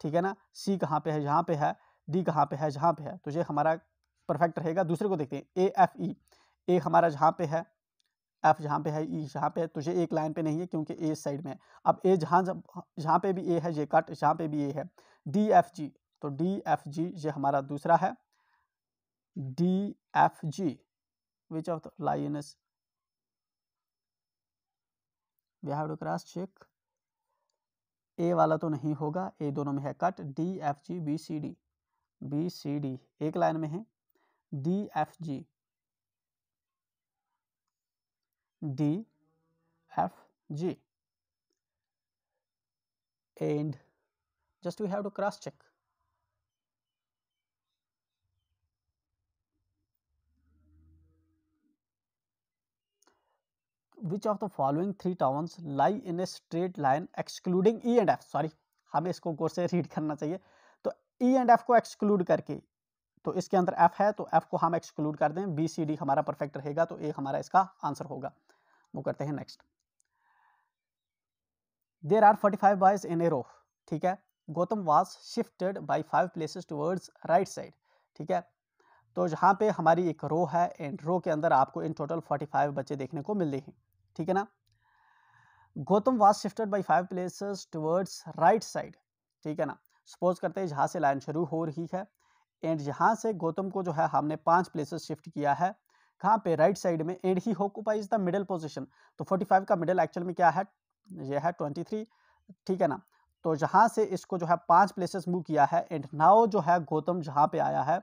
S1: ठीक है ना सी कहाँ पे है यहाँ पे है डी कहाँ पे है जहाँ पे है तो ये हमारा परफेक्ट रहेगा दूसरे को देखते हैं ए एफ ई ए हमारा जहाँ पे है एफ जहाँ पे है ई e जहाँ पे है तुझे तो एक लाइन पे नहीं है क्योंकि ए साइड में है अब ए जहाँ जहाँ पे भी ए है ये कट जहाँ पे भी ए है डी एफ जी तो डी एफ जी ये हमारा दूसरा है D F G which of the lines we have to cross check A वाला तो नहीं होगा ए दोनों में है cut D F G B C D B C D एक लाइन में है D F G D F G and just we have to cross check which of the following three towns lie in a straight line excluding E and F sorry हमें इसको गौर से read करना चाहिए तो E and F को exclude करके तो इसके अंदर F है तो F को हम एक्सक्लूड कर दें बी सी डी हमारा परफेक्ट रहेगा तो ए हमारा इसका आंसर होगा वो करते हैं next there are forty five boys in a row ठीक है Gautam was shifted by five places towards right side ठीक है तो जहाँ पे हमारी एक रो है एंड रो के अंदर आपको इन टोटल फोर्टी फाइव बच्चे देखने को मिल रहे हैं ठीक है ना Gautam was shifted by five places towards right side ठीक है ना सपोज करते हैं जहाँ से लाइन शुरू हो रही है एंड यहाँ से गौतम को जो है हमने पाँच प्लेसेस शिफ्ट किया है कहाँ पे राइट साइड में and he occupies the middle position तो 45 का मिडल एक्चुअल में क्या है यह है 23 ठीक है ना तो जहाँ से इसको जो है पांच प्लेसेस मूव किया है एंड नाव जो है गौतम जहाँ पे आया है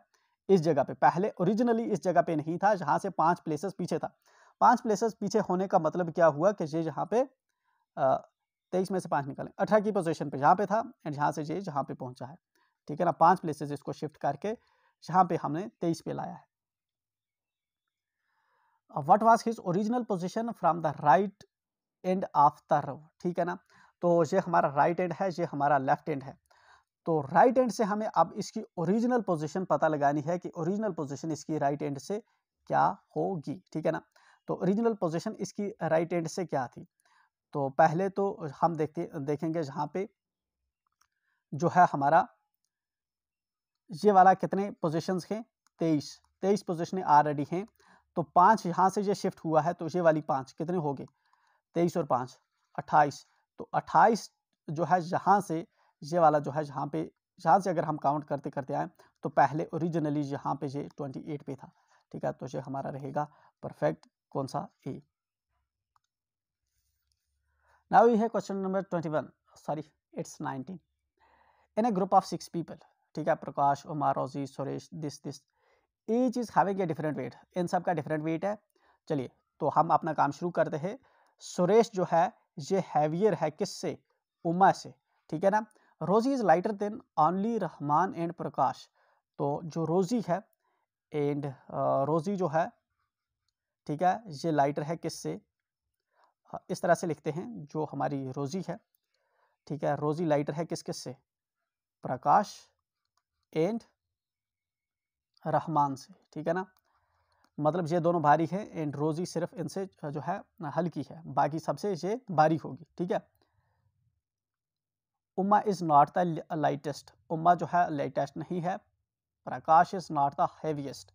S1: इस जगह पे पहले ओरिजिनली इस जगह पे नहीं था जहाँ से पांच प्लेसेस पीछे था पांच प्लेसेस पीछे होने का मतलब क्या हुआ कि ये जहाँ पे तेईस में से पांच निकालें अठारह की पोजिशन पे जहाँ पे था एंड यहाँ से ये जहाँ पे पहुँचा है ठीक है ना पाँच प्लेसेज इसको शिफ्ट करके जहाँ पे हमने तेईस पे लाया है what was his original position from the right end of the row ठीक है ना तो ये हमारा राइट एंड है ये हमारा लेफ्ट एंड है तो राइट एंड से हमें अब इसकी ओरिजिनल पोजीशन पता लगानी है कि ओरिजिनल पोजीशन इसकी राइट एंड से क्या होगी ठीक है ना तो ओरिजिनल पोजीशन इसकी राइट एंड से क्या थी तो पहले तो हम देखते देखेंगे जहाँ पे जो है हमारा ये वाला कितने पोजिशन हैं तेईस तेईस पोजिशन ऑलरेडी हैं तो पाँच यहाँ से ये शिफ्ट हुआ है तो ये वाली पाँच कितने हो गए तेईस और पाँच अट्ठाईस तो अट्ठाईस जो है यहाँ से ये वाला जो है यहाँ पे यहाँ से अगर हम काउंट करते करते आए तो पहले ओरिजिनली यहाँ पे ये ट्वेंटी एट पे था ठीक है तो ये हमारा रहेगा परफेक्ट कौन सा ए नाउ ये है question number twenty one sorry it's nineteen in a group of six people ठीक है Prakash Uma Rosie Suresh this this each is having a different weight इन सब का डिफरेंट वेट है चलिए तो हम अपना काम शुरू करते हैं सुरेश जो है ये हैवियर है किससे उमा से ठीक है ना Rosie is lighter than only Rahman and Prakash तो जो रोजी है एंड रोजी जो है ठीक है ये लाइटर है किससे इस तरह से लिखते हैं जो हमारी रोजी है ठीक है रोजी लाइटर है किस किस से प्रकाश एंड रहमान से ठीक है ना मतलब ये दोनों भारी हैं एंड रोज़ी सिर्फ इनसे जो है हल्की है बाकी सबसे ये भारी होगी ठीक है Uma is not the lightest Uma जो है लेटेस्ट नहीं है Prakash is not the heaviest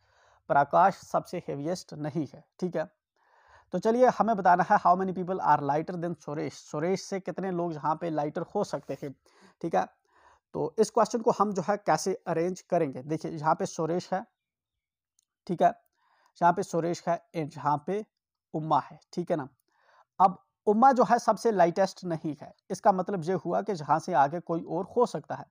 S1: Prakash सबसे हेवीएस्ट नहीं है ठीक है तो चलिए हमें बताना है how many people are lighter than Suresh Suresh से कितने लोग यहाँ पे लाइटर हो सकते हैं ठीक है तो इस क्वेश्चन को हम जो है कैसे अरेंज करेंगे देखिए यहाँ पे सुरेश है ठीक है यहाँ पे सुरेश है एंड यहाँ पे उम्मा है ठीक है ना अब उम्मा जो है सबसे लाइटेस्ट नहीं है इसका मतलब ये हुआ कि जहाँ से आगे कोई और हो सकता है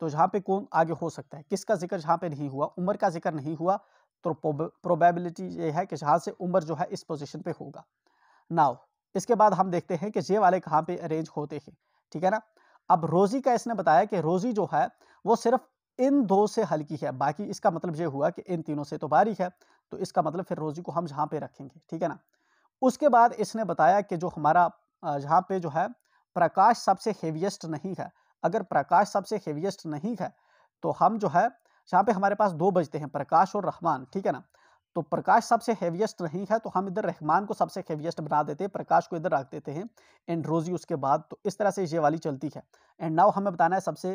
S1: तो जहाँ पे कौन आगे हो सकता है किसका जिक्र जहाँ पे नहीं हुआ उम्र का जिक्र नहीं हुआ तो प्रोबेबिलिटी ये है कि जहाँ से उम्र जो है इस पोजिशन पे होगा नाव इसके बाद हम देखते हैं कि ये वाले कहाँ पे अरेंज होते हैं ठीक है ना अब रोजी का इसने बताया कि रोजी जो है वो सिर्फ इन दो से हल्की है बाकी इसका मतलब ये हुआ कि इन तीनों से तो बारीक है तो इसका मतलब फिर रोजी को हम जहाँ पे रखेंगे ठीक है ना उसके बाद इसने बताया कि जो हमारा जहाँ पे जो है प्रकाश सबसे हेवीएस्ट नहीं है अगर प्रकाश सबसे हेवीएस्ट नहीं है तो हम जो है जहाँ पे हमारे पास दो बजते हैं प्रकाश और रहमान ठीक है ना तो प्रकाश सबसे हेवीएस्ट नहीं है तो हम इधर रहमान को सबसे हेवीएस्ट बना देते हैं प्रकाश को इधर रख देते हैं एंड रोजी उसके बाद तो इस तरह से ये वाली चलती है एंड नाउ हमें बताना है सबसे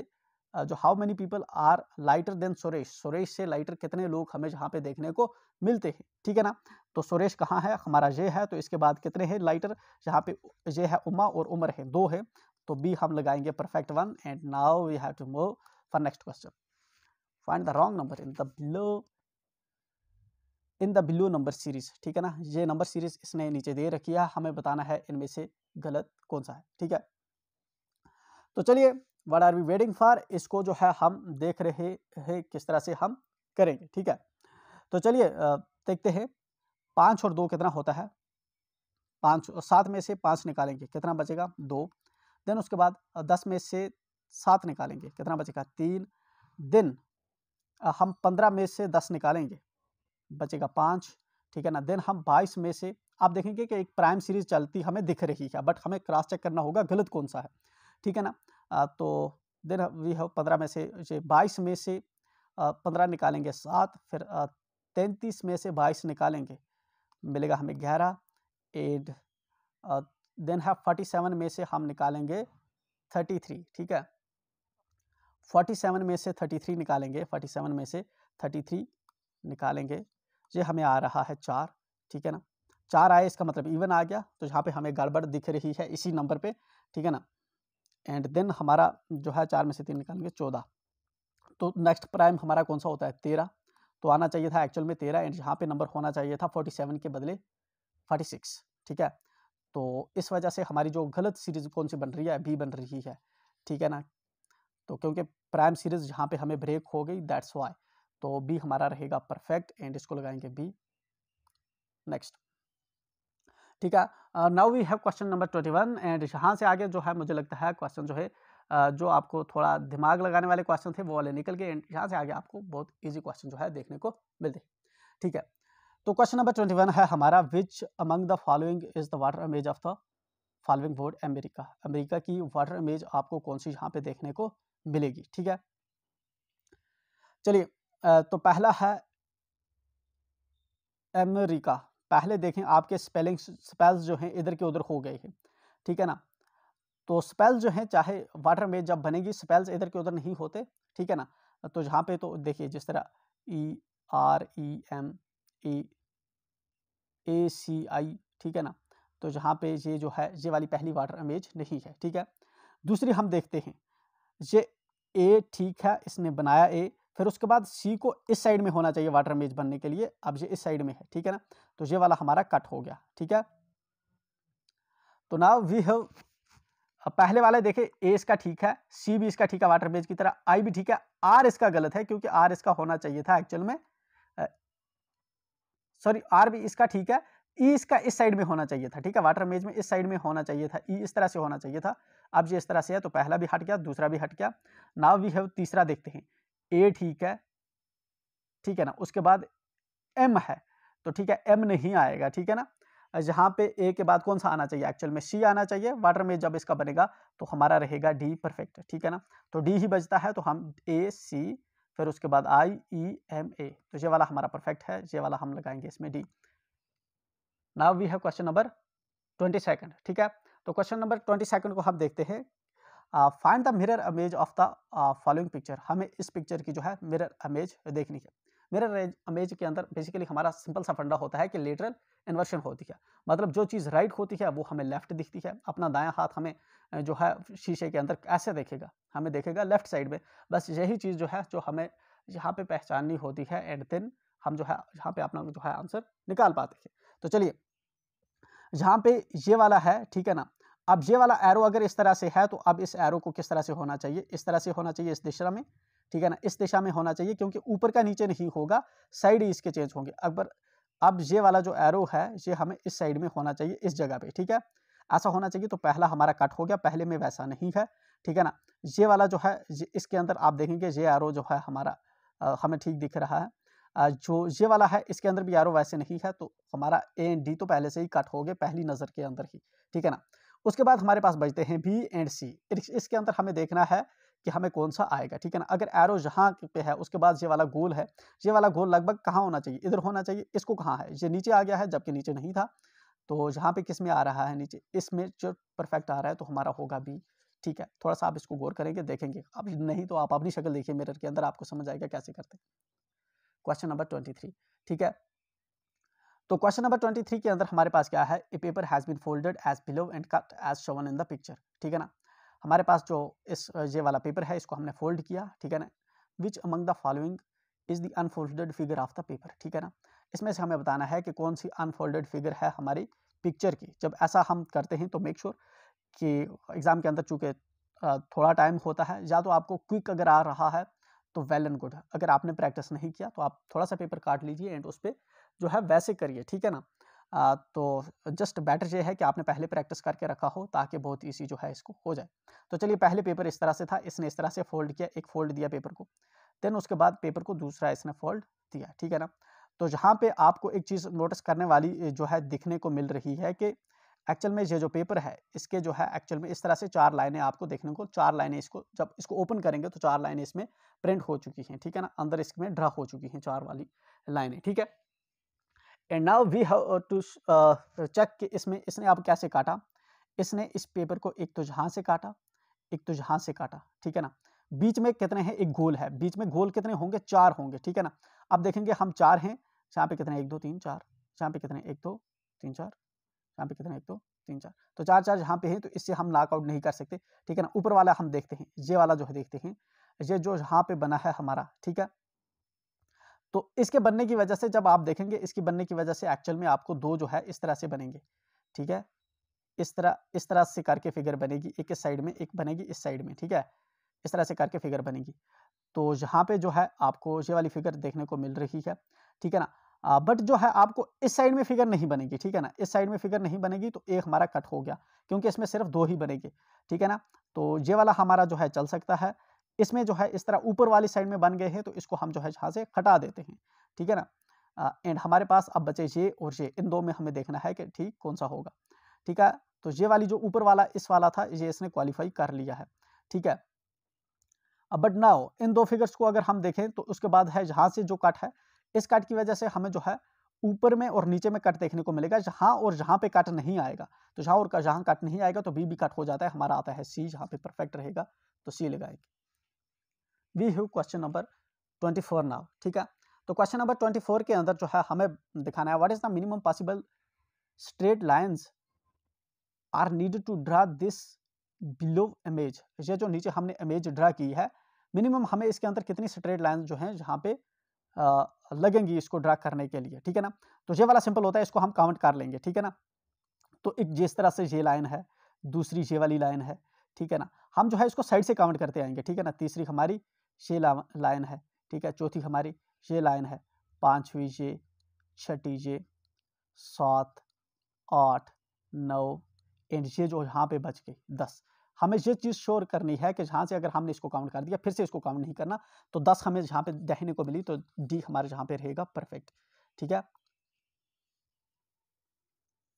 S1: जो how many people are lighter than Suresh Suresh से लाइटर कितने लोग हमें जहाँ पे देखने को मिलते हैं ठीक है ना तो सुरेश कहाँ है हमारा ये है तो इसके बाद कितने हैं लाइटर जहाँ पे ये है उमा और उमर है दो है तो बी हम लगाएंगे perfect one and now we have to move for next question find the wrong number in the blue in the blue number series ठीक है ना ये नंबर सीरीज इसने नीचे दे रखी है हमें बताना है इनमें से गलत कौन सा है ठीक है तो चलिए what are we waiting for इसको जो है हम देख रहे हैं किस तरह से हम करेंगे ठीक है तो चलिए देखते हैं पाँच और दो कितना होता है पाँच सात में से पाँच निकालेंगे कितना बचेगा दो देन उसके बाद दस में से सात निकालेंगे कितना बचेगा तीन दिन हम पंद्रह में से दस निकालेंगे बचेगा पाँच ठीक है ना देन हम बाईस में से आप देखेंगे कि एक प्राइम सीरीज चलती हमें दिख रही है बट हमें क्रॉस चेक करना होगा गलत कौन सा है ठीक है ना आ, तो देन वी हैव पंद्रह में से बाईस में से पंद्रह निकालेंगे सात फिर तैंतीस में से बाईस निकालेंगे मिलेगा हमें ग्यारह एंड देन है फोर्टी सेवन में से हम निकालेंगे थर्टी थ्री ठीक है फोर्टी सेवन में से थर्टी थ्री निकालेंगे फोर्टी सेवन में से थर्टी थ्री निकालेंगे ये हमें आ रहा है चार ठीक है ना चार आए इसका मतलब इवन आ गया तो यहाँ पे हमें गड़बड़ दिख रही है इसी नंबर पे ठीक है ना एंड देन हमारा जो है चार में से तीन निकालेंगे चौदह तो नेक्स्ट प्राइम हमारा कौन सा होता है तेरह तो आना चाहिए था एक्चुअल में तेरह एंड यहाँ पे नंबर होना चाहिए था फोर्टी सेवन के बदले फोर्टी सिक्स ठीक है तो इस वजह से हमारी जो गलत सीरीज़ कौन सी बन रही है बी बन रही है ठीक है ना तो क्योंकि प्राइम सीरीज़ यहाँ पे हमें ब्रेक हो गई दैट्स वाई तो बी हमारा रहेगा परफेक्ट एंड इसको लगाएंगे बी नेक्स्ट ठीक है now we have question number twenty one and यहाँ से आगे जो है मुझे लगता है क्वेश्चन जो है uh, जो आपको थोड़ा दिमाग लगाने वाले क्वेश्चन थे वो वाले निकल गए एंड यहाँ से आगे आपको बहुत ईजी क्वेश्चन जो है देखने को मिलते ठीक है तो क्वेश्चन नंबर ट्वेंटी वन है हमारा which among the following is the water image of the following board America America की वाटर इमेज आपको कौन सी यहाँ पे देखने को मिलेगी ठीक है चलिए तो पहला है अमेरिका पहले देखें आपके स्पेलिंग स्पेल्स जो हैं इधर के उधर हो गए हैं ठीक है ना तो स्पेल्स जो हैं चाहे वाटर में जब बनेगी स्पेल्स इधर के उधर नहीं होते ठीक है ना तो जहाँ पे तो देखिए जिस तरह E R E M A ए सी आई ठीक है ना तो जहाँ पे ये जो है ये वाली पहली वाटर इमेज नहीं है ठीक है दूसरी हम देखते हैं ये ए ठीक है इसने बनाया ए फिर उसके बाद सी को इस साइड में होना चाहिए वाटर मेज बनने के लिए अब ये इस साइड में है ठीक है ना तो ये वाला हमारा कट हो गया ठीक है तो नाउ वी हैव पहले वाले देखे ए इसका ठीक है सी भी इसका ठीक है वाटर मेज की तरह आई भी ठीक है आर इसका गलत है क्योंकि आर इसका होना चाहिए था एक्चुअल में सॉरी आर भी इसका ठीक है ई e इसका इस साइड में होना चाहिए था ठीक है वाटर मेज में इस साइड में होना चाहिए था ई e इस तरह से होना चाहिए था अब ये इस तरह से है तो पहला भी हट गया दूसरा भी हट गया नाव वी हैव तीसरा देखते हैं ए ठीक है ठीक है ना उसके बाद एम है तो ठीक है एम नहीं आएगा ठीक है ना जहाँ पे ए के बाद कौन सा आना चाहिए एक्चुअल में सी आना चाहिए वाटर में जब इसका बनेगा तो हमारा रहेगा डी परफेक्ट ठीक है ना तो डी ही बजता है तो हम ए सी फिर उसके बाद आई ई एम ए तो ये वाला हमारा परफेक्ट है ये वाला हम लगाएंगे इसमें D now we have question number twenty second ठीक है तो क्वेश्चन नंबर ट्वेंटी सेकेंड को हम देखते हैं find the mirror image of the following picture हमें इस पिक्चर की जो है मिरर अमेज देखनी है मिरर अमेज के अंदर बेसिकली हमारा सिंपल सा फंडा होता है कि लेटरल इन्वर्शन होती है मतलब जो चीज़ राइट होती है वो हमें लेफ्ट दिखती है अपना दाया हाथ हमें जो है शीशे के अंदर ऐसे देखेगा हमें देखेगा लेफ्ट साइड में बस यही चीज़ जो है जो हमें यहाँ पे पहचाननी होती है एंड देन हम जो है यहाँ पे अपना जो है आंसर निकाल पाते हैं तो चलिए यहाँ पे ये वाला है ठीक है ना अब ये वाला एरो अगर इस तरह से है तो अब इस एरो को किस तरह से होना चाहिए इस तरह से होना चाहिए इस दिशा में ठीक है ना इस दिशा में होना चाहिए क्योंकि ऊपर का नीचे नहीं होगा साइड ही इसके चेंज होंगे अगर अब ये वाला जो एरो है ये हमें इस साइड में होना चाहिए इस जगह पे ठीक है ऐसा होना चाहिए तो पहला हमारा कट हो गया पहले में वैसा नहीं है ठीक है ना ये वाला जो है इसके अंदर आप देखेंगे ये एरो जो है हमारा आ, हमें ठीक दिख रहा है आ, जो ये वाला है इसके अंदर भी एरो वैसे नहीं है तो हमारा ए एंड डी तो पहले से ही कट हो गए पहली नज़र के अंदर ही ठीक है ना उसके बाद हमारे पास बचते हैं बी एंड सी इसके अंदर हमें देखना है कि हमें कौन सा आएगा ठीक है ना अगर एरो जहाँ पे है उसके बाद ये वाला गोल है ये वाला गोल लगभग कहाँ होना चाहिए इधर होना चाहिए इसको कहाँ है ये नीचे आ गया है जबकि नीचे नहीं था तो जहाँ पे किस में आ रहा है नीचे इसमें जो परफेक्ट आ रहा है तो हमारा होगा बी ठीक है थोड़ा सा आप इसको गौर करेंगे देखेंगे अब नहीं तो आप अपनी शक्ल देखिए मिरर के अंदर आपको समझ आएगा कैसे करते क्वेश्चन नंबर ट्वेंटी थ्री ठीक है तो क्वेश्चन नंबर ट्वेंटी थ्री के अंदर हमारे पास क्या है a paper has been folded as below and cut as shown in the picture ठीक है ना हमारे पास जो इस ये वाला पेपर है इसको हमने फोल्ड किया ठीक है ना which among the following is the unfolded figure of the paper ठीक है ना इसमें से हमें बताना है कि कौन सी अनफोल्डेड फिगर है हमारी पिक्चर की जब ऐसा हम करते हैं तो मेक श्योर sure कि एग्ज़ाम के अंदर चूँकि थोड़ा टाइम होता है या तो आपको क्विक अगर आ रहा है तो वेल एंड गुड अगर आपने प्रैक्टिस नहीं किया तो आप थोड़ा सा पेपर काट लीजिए एंड उस पर जो है वैसे करिए ठीक है ना आ, तो जस्ट बेटर ये है कि आपने पहले प्रैक्टिस करके रखा हो ताकि बहुत ईजी जो है इसको हो जाए तो चलिए पहले पेपर इस तरह से था इसने इस तरह से फोल्ड किया एक फोल्ड दिया पेपर को देन उसके बाद पेपर को दूसरा इसने फोल्ड दिया ठीक है ना तो जहाँ पे आपको एक चीज़ नोटिस करने वाली जो है दिखने को मिल रही है कि एक्चुअल में ये जो पेपर है इसके जो है एक्चुअल में इस तरह से चार लाइनें आपको देखने को चार लाइनें इसको जब इसको ओपन करेंगे तो चार लाइनें इसमें प्रिंट हो चुकी हैं ठीक है ना अंदर इसमें ड्रा हो चुकी हैं चार वाली लाइनें ठीक है and now we have to check कि इसमें इसने अब कैसे काटा इसने इस पेपर को एक तो जहाँ से काटा एक तो जहाँ से काटा ठीक है ना बीच में कितने हैं एक गोल है बीच में गोल कितने होंगे चार होंगे ठीक है ना अब देखेंगे हम चार हैं यहाँ पे कितने एक दो तीन चार यहाँ पे कितने एक दो तीन चार यहाँ पे कितने एक दो तीन चार तो चार चार यहाँ पे हैं तो इससे हम नॉकआउट नहीं कर सकते ठीक है ना ऊपर वाला हम देखते हैं ये वाला जो है देखते हैं ये जो यहाँ पे बना है हमारा ठीक है तो इसके बनने की वजह से जब आप देखेंगे इसकी बनने की वजह से एक्चुअल में आपको दो जो है इस तरह से बनेंगे ठीक है इस तरह इस तरह से करके फिगर बनेगी एक इस साइड में एक बनेगी इस साइड में ठीक है इस तरह से करके फिगर बनेगी तो यहाँ पे जो है आपको ये वाली फिगर देखने को मिल रही है ठीक है ना आ, बट जो है आपको इस साइड में फिगर नहीं बनेगी ठीक है ना इस साइड में फिगर नहीं बनेगी तो एक हमारा कट हो गया क्योंकि इसमें सिर्फ दो ही बनेगी ठीक है ना तो ये वाला हमारा जो है चल सकता है इसमें जो है इस तरह ऊपर वाली साइड में बन गए हैं तो इसको हम जो है यहाँ से हटा देते हैं ठीक है ना एंड हमारे पास अब बचे ये और ये इन दो में हमें देखना है कि ठीक कौन सा होगा ठीक है तो ये वाली जो ऊपर वाला इस वाला था ये इसने क्वालिफाई कर लिया है ठीक है बट नाउ इन दो फिगर्स को अगर हम देखें तो उसके बाद है जहां से जो कट है इस कट की वजह से हमें जो है ऊपर में और नीचे में कट देखने को मिलेगा जहां और जहां पे कट नहीं आएगा तो यहाँ और यहाँ कट नहीं आएगा तो बी भी कट हो जाता है हमारा आता है सी जहां पे परफेक्ट रहेगा तो सी लगाएगी we have question number twenty four now ठीक है तो क्वेश्चन नंबर ट्वेंटी फोर के अंदर जो है हमें दिखाना है what is the minimum possible straight lines are needed to draw this below image ये जो नीचे हमने इमेज ड्रा की है मिनिमम हमें इसके अंदर कितनी स्ट्रेट लाइन जो है जहाँ पे लगेंगी इसको ड्रा करने के लिए ठीक है ना तो ये वाला सिंपल होता है इसको हम काउंट कर लेंगे ठीक है ना तो एक जिस तरह से ये लाइन है दूसरी ये वाली लाइन है ठीक है ना हम जो है इसको साइड से काउंट करते आएंगे ठीक है ना तीसरी हमारी ये लाइन है ठीक है चौथी हमारी ये लाइन है पाँचवीं ये छठी ये सात आठ नौ एंड ये जो यहाँ पे बच गई दस हमें ये चीज़ शोर करनी है कि जहाँ से अगर हमने इसको काउंट कर दिया फिर से इसको काउंट नहीं करना तो दस हमें जहाँ पे देखने को मिली तो डी हमारे जहाँ पे रहेगा परफेक्ट ठीक है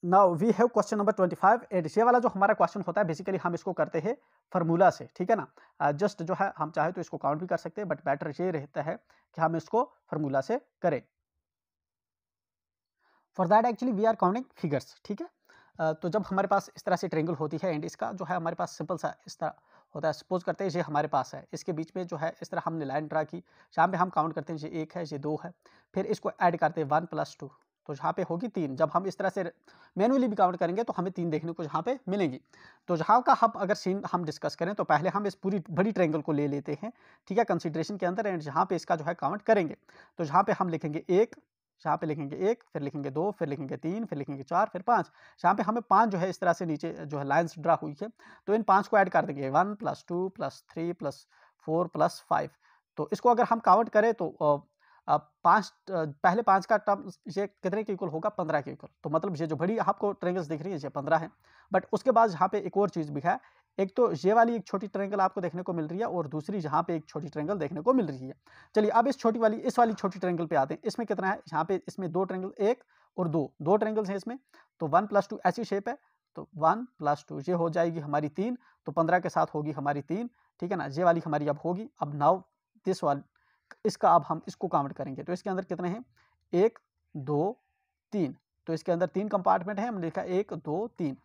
S1: now we have question number 25 and ये वाला जो हमारा क्वेश्चन होता है बेसिकली हम इसको करते हैं फार्मूला से ठीक है ना जस्ट जो है हम चाहे तो इसको काउंट भी कर सकते हैं बट बेटर ये रहता है कि हम इसको फार्मूला से करें for that actually we are counting figures ठीक है uh, तो जब हमारे पास इस तरह से ट्रेंगल होती है एंड इसका जो है हमारे पास सिंपल सा इस तरह होता है सपोज करते हैं ये हमारे पास है इसके बीच में जो है इस तरह हमने लाइन ड्रा की शाम में हम काउंट करते हैं ये एक है ये दो है फिर इसको ऐड करते हैं वन प्लस टू तो जहाँ पे होगी तीन जब हम इस तरह से मैनुअली भी काउंट करेंगे तो हमें तीन देखने को जहाँ पे मिलेंगी तो जहाँ का हम अगर सीन हम डिस्कस करें तो पहले हम इस पूरी बड़ी ट्रैंगल को ले लेते हैं ठीक है कंसिड्रेशन के अंदर एंड जहाँ पे इसका जो है काउंट करेंगे तो जहाँ पे हम लिखेंगे एक जहाँ पे लिखेंगे एक फिर लिखेंगे दो फिर लिखेंगे तीन फिर लिखेंगे चार फिर पाँच जहाँ पे हमें पाँच जो है इस तरह से नीचे जो है लाइन्स ड्रा हुई है तो इन पाँच को ऐड कर देंगे one plus two plus three plus four plus five तो इसको अगर हम काउंट करें तो पाँच पहले पाँच का टर्म ये कितने के इक्वल होगा पंद्रह के इक्वल तो मतलब ये जो बड़ी आपको ट्रेंगल्स दिख रही है ये पंद्रह है बट उसके बाद यहाँ पे एक और चीज़ भी है एक तो ये वाली एक छोटी ट्रेंगल आपको देखने को मिल रही है और दूसरी यहाँ पे एक छोटी ट्रेंगल देखने को मिल रही है चलिए अब इस छोटी वाली इस वाली छोटी ट्रेंगल पे आते हैं इसमें कितना है यहाँ पे इसमें दो ट्रेंगल एक और दो दो ट्रेंगल्स हैं इसमें तो वन प्लस टू ऐसी शेप है तो वन प्लस टू ये हो जाएगी हमारी तीन तो पंद्रह के साथ होगी हमारी तीन ठीक है ना ये वाली हमारी अब होगी अब नाव दिस वाली इसका अब हम इसको काउंट करेंगे तो इसके अंदर कितने हैं एक दो तीन तो इसके अंदर तीन कंपार्टमेंट है हमने लिखा एक दो तीन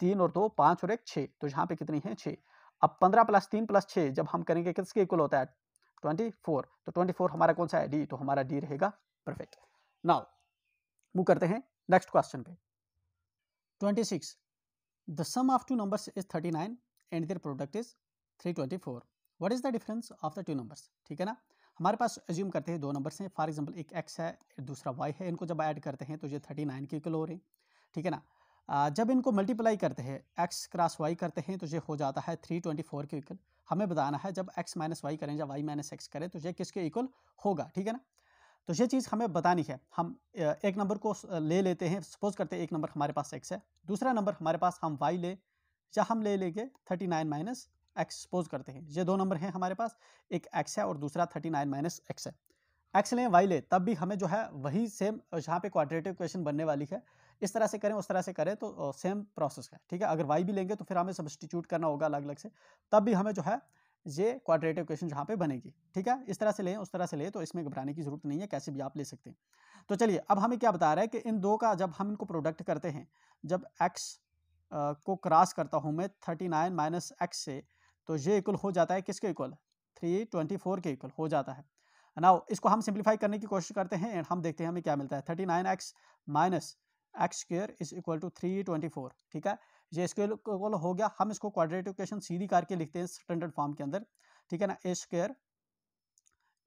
S1: तीन और दो पाँच और एक छः तो यहाँ पे कितनी है छः अब पंद्रह प्लस तीन प्लस छः जब हम करेंगे किसके इक्वल होता है ट्वेंटी फोर तो ट्वेंटी फोर हमारा कौन सा है डी तो हमारा डी रहेगा परफेक्ट नाउ मूव करते हैं नेक्स्ट क्वेश्चन पे twenty six the sum of two numbers is thirty nine and their product is three twenty four what is the difference of the two numbers ठीक है ना हमारे पास assume करते हैं दो नंबर्स हैं फॉर एग्जांपल एक एक्स है दूसरा वाई है इनको जब ऐड करते हैं तो ये थर्टी नाइन के किलो हो रहे हैं ठीक है ना जब इनको मल्टीप्लाई करते हैं एक्स क्रॉस वाई करते हैं तो ये हो जाता है थ्री ट्वेंटी फोर के इक्वल हमें बताना है जब एक्स माइनस वाई करें या वाई माइनस एक्स करें तो ये किसके इक्वल होगा ठीक है ना तो ये चीज़ हमें बतानी है हम एक नंबर को ले लेते हैं सपोज करते हैं एक नंबर हमारे पास एक्स है दूसरा नंबर हमारे पास हम वाई ले या हम ले लेंगे थर्टी नाइन माइनस एक्सपोज करते हैं ये दो नंबर हैं हमारे पास एक एक्स है और दूसरा थर्टी नाइन माइनस एक्स है एक्स लें वाई लें तब भी हमें जो है वही सेम जहाँ पे क्वाड्रेटिव क्वेश्चन बनने वाली है इस तरह से करें उस तरह से करें तो सेम प्रोसेस है ठीक है अगर वाई भी लेंगे तो फिर हमें सब्सटीट्यूट करना होगा अलग अलग से तब भी हमें जो है ये क्वाड्रेटिव क्वेश्चन जहाँ पे बनेगी ठीक है इस तरह से लें उस तरह से लें तो इसमें घबराने की जरूरत नहीं है कैसे भी आप ले सकते हैं तो चलिए अब हमें क्या बता रहा है कि इन दो का जब हम इनको प्रोडक्ट करते हैं जब एक्स को क्रॉस करता हूँ मैं थर्टी नाइन माइनस एक्स से तो ये इक्वल हो जाता है किसके इक्वल थ्री ट्वेंटी फोर के इक्वल हो जाता है नाउ इसको हम सिंप्लीफाई करने की कोशिश करते हैं एंड हम देखते हैं हमें क्या मिलता है thirty nine x minus x square is equal to three twenty four ठीक है ये इसके इक्वल हो गया हम इसको क्वाड्रेटिव इक्वेशन सीधी करके लिखते हैं स्टैंडर्ड फॉर्म के अंदर ठीक है ना a square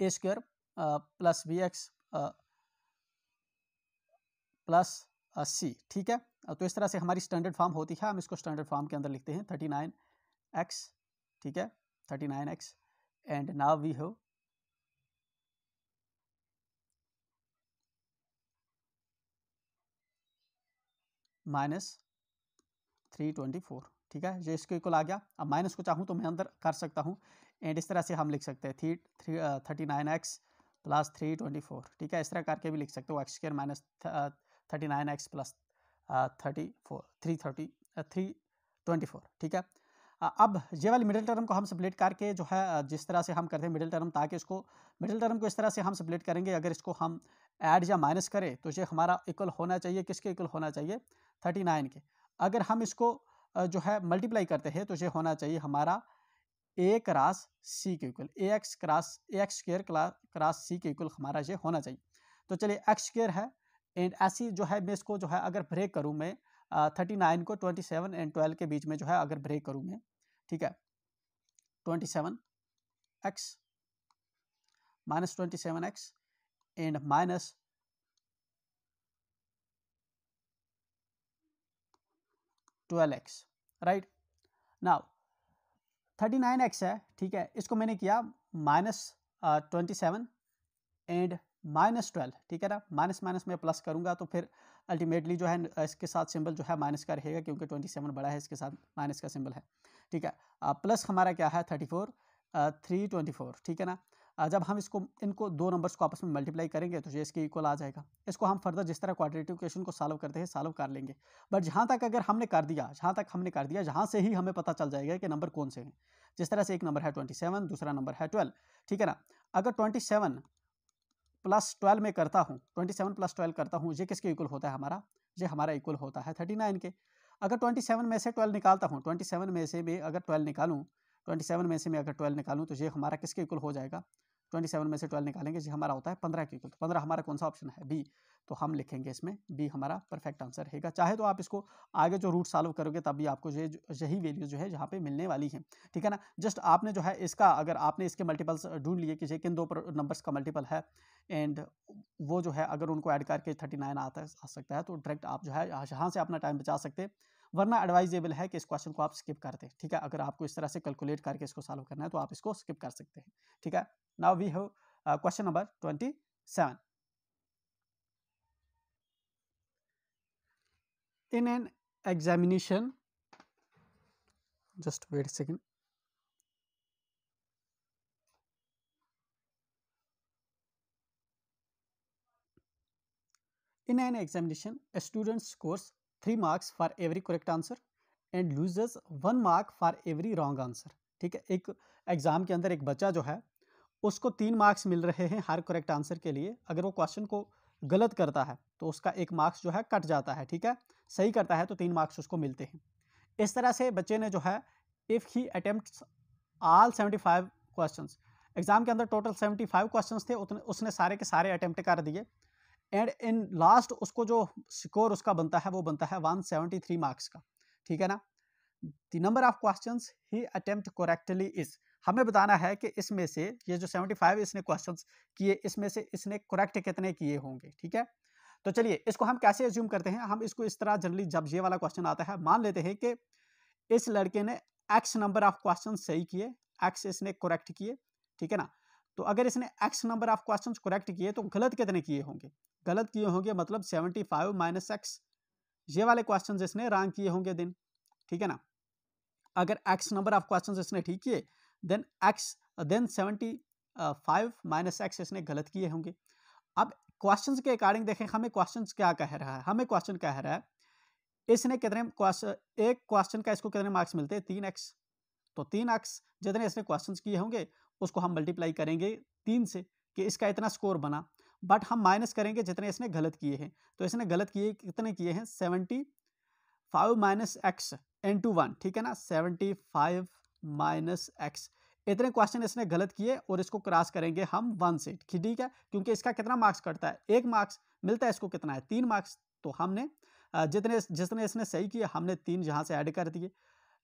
S1: a square plus b x plus c ठीक है तो इस तरह से हमारी स्टैंडर्ड फॉर्म होती है हम इसको स्टैंडर्ड फॉर्म के अंदर लिखते हैं थर्टी नाइन एक्स ठीक है thirty nine x and now we have minus three twenty four ठीक है ये इसके इक्वल आ गया अब माइनस को चाहूँ तो मैं अंदर कर सकता हूँ एंड इस तरह से हम लिख सकते हैं three three thirty nine x plus three twenty four ठीक है इस तरह करके भी लिख सकते हो x square minus thirty nine x plus thirty four three thirty three twenty four ठीक है अब ये वाली मिडिल टर्म को हम सप्लेट करके जो है जिस तरह से हम करते हैं मिडिल टर्म ताकि इसको मिडिल टर्म को इस तरह से हम सप्लेट करेंगे अगर इसको हम ऐड या माइनस करें तो ये हमारा इक्वल होना चाहिए किसके इक्वल होना चाहिए थर्टी नाइन के अगर हम इसको जो है मल्टीप्लाई करते हैं तो ये होना चाहिए हमारा ए क्रास सी के equal a x cross a x square cross c के इक्वल हमारा ये होना चाहिए तो चलिए एक्स स्क्र है एंड ऐसी जो है मैं इसको जो है अगर ब्रेक करूँ मैं थर्टी नाइन को ट्वेंटी सेवन एंड ट्वेल्व के बीच में जो है अगर ब्रेक करूँ मैं ठीक है twenty seven x minus twenty seven x and minus twelve x right now thirty nine x है ठीक है इसको मैंने किया minus twenty seven and minus twelve ठीक है ना माइनस माइनस में प्लस करूंगा तो फिर अल्टीमेटली जो है इसके साथ सिंबल जो है माइनस का रहेगा क्योंकि ट्वेंटी सेवन बड़ा है इसके साथ माइनस का सिंबल है ठीक है प्लस हमारा क्या है thirty four three twenty four ठीक है ना जब हम इसको इनको दो नंबर्स को आपस में मल्टीप्लाई करेंगे तो ये इसके इक्वल आ जाएगा इसको हम फर्दर जिस तरह क्वाड्रेटिव इक्वेशन को सॉल्व करते हैं सॉल्व कर लेंगे बट जहाँ तक अगर हमने कर दिया जहाँ तक हमने कर दिया जहाँ से ही हमें पता चल जाएगा कि नंबर कौन से हैं जिस तरह से एक नंबर है ट्वेंटी सेवन दूसरा नंबर है ट्वेल्व ठीक है ना अगर ट्वेंटी सेवन प्लस ट्वेल्व में करता हूँ ट्वेंटी सेवन प्लस ट्वेल्व करता हूँ ये किसके इक्वल होता है हमारा ये हमारा इक्वल होता है थर्टी नाइन के अगर ट्वेंटी सेवन में से ट्वेल्व निकालता हूँ ट्वेंटी सेवन में से भी अगर ट्वेल्व निकालूँ ट्वेंटी सेवन में से मैं अगर ट्वेल्व निकालूँ तो ये हमारा किसके इक्वल हो जाएगा ट्वेंटी सेवन में से ट्वेल्व निकालेंगे जी हमारा होता है पंद्रह के तो पंद्रह हमारा कौन सा ऑप्शन है बी तो हम लिखेंगे इसमें बी हमारा परफेक्ट आंसर रहेगा चाहे तो आप इसको आगे जो रूट सॉल्व करोगे तब भी आपको ये यही वैल्यू जो है यहाँ पे मिलने वाली है ठीक है ना जस्ट आपने जो है इसका अगर आपने इसके मल्टीपल्स ढूंढ लिए कि ये किन दो नंबर्स का मल्टीपल है एंड वो जो है अगर उनको ऐड करके थर्टी नाइन आता आ सकता है तो डायरेक्ट आप जो है यहाँ से अपना टाइम बचा सकते वरना एडवाइजेबल है कि इस क्वेश्चन को आप स्किप कर दें ठीक है अगर आपको इस तरह से कैलकुलेट करके इसको सॉल्व करना है तो आप इसको स्किप कर सकते हैं ठीक है Now we have uh, question number 27. In an examination, just wait a second. In an examination, a student scores 3 marks for every correct answer and loses 1 mark for every wrong answer. ठीक है एक exam के अंदर एक बच्चा जो है उसको तीन मार्क्स मिल रहे हैं हर करेक्ट आंसर के लिए अगर वो क्वेश्चन को गलत करता है तो उसका एक मार्क्स जो है कट जाता है ठीक है सही करता है तो तीन मार्क्स उसको मिलते हैं इस तरह से बच्चे ने जो है if he attempt all seventy five question exam के अंदर टोटल सेवेंटी फाइव क्वेश्चन थे उतने उसने सारे के सारे अटैम्प्ट कर दिए एंड इन लास्ट उसको जो स्कोर उसका बनता है वो बनता है वन सेवेंटी थ्री मार्क्स का ठीक है ना the number of question he attempt correctly is हमें बताना है कि इसमें से ये जो 75 इसने क्वेश्चंस किए इसमें से इसने करेक्ट कितने किए होंगे ठीक है तो चलिए इसको हम कैसे एज्यूम करते हैं हम इसको इस तरह जनरली जब ये वाला क्वेश्चन आता है मान लेते हैं कि इस लड़के ने एक्स नंबर ऑफ क्वेश्चन सही किए एक्स इसने करेक्ट किए ठीक है ना तो अगर इसने x number of question correct किए तो गलत कितने किए होंगे गलत किए होंगे मतलब सेवेंटी फाइव माइनस एक्स ये वाले क्वेश्चन इसने रॉन्ग किए होंगे दिन ठीक है ना अगर एक्स नंबर ऑफ क्वेश्चन इसने ठीक किए then x then seventy five minus x इसने गलत किए होंगे अब क्वेश्चंस के अकॉर्डिंग देखें हमें क्वेश्चंस क्या कह रहा है हमें क्वेश्चन कह रहा है इसने कितने एक क्वेश्चन का इसको कितने मार्क्स मिलते हैं तीन एक्स तो तीन एक्स जितने इसने क्वेश्चंस किए होंगे उसको हम मल्टीप्लाई करेंगे तीन से कि इसका इतना स्कोर बना बट हम माइनस करेंगे जितने इसने गलत किए हैं तो इसने गलत किए कितने किए हैं seventy five minus x n one ठीक है ना सेवेंटी फाइव माइनस एक्स इतने क्वेश्चन इसने गलत किए और इसको क्रॉस करेंगे हम वन से ठीक है क्योंकि इसका कितना मार्क्स कटता है एक मार्क्स मिलता है इसको कितना है तीन मार्क्स तो हमने जितने जितने इसने सही किए हमने तीन जहाँ से ऐड कर दिए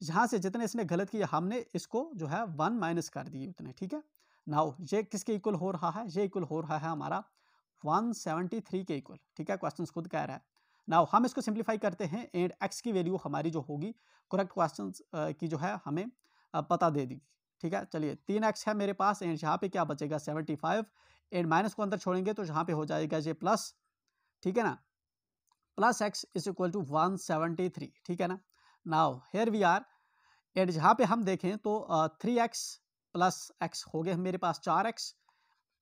S1: जहाँ से जितने इसने गलत किए हमने इसको जो है वन माइनस कर दिए उतने ठीक है नाउ ये किसके इक्वल हो रहा है ये इक्वल हो रहा है हमारा 173 के इक्वल ठीक है क्वेश्चन खुद कह रहा है नाउ हम इसको सिंप्लीफाई करते हैं एंड एक्स की वैल्यू हमारी जो होगी करेक्ट क्वेश्चन की जो है हमें पता दे दी ठीक है चलिए तीन एक्स है मेरे पास एंड यहाँ पे क्या बचेगा सेवेंटी फाइव एंड माइनस को अंदर छोड़ेंगे तो यहाँ पे हो जाएगा ये प्लस ठीक है ना plus x is equal to one seventy three ठीक है ना now here we are and यहाँ पे हम देखें तो थ्री एक्स प्लस एक्स हो गए मेरे पास चार एक्स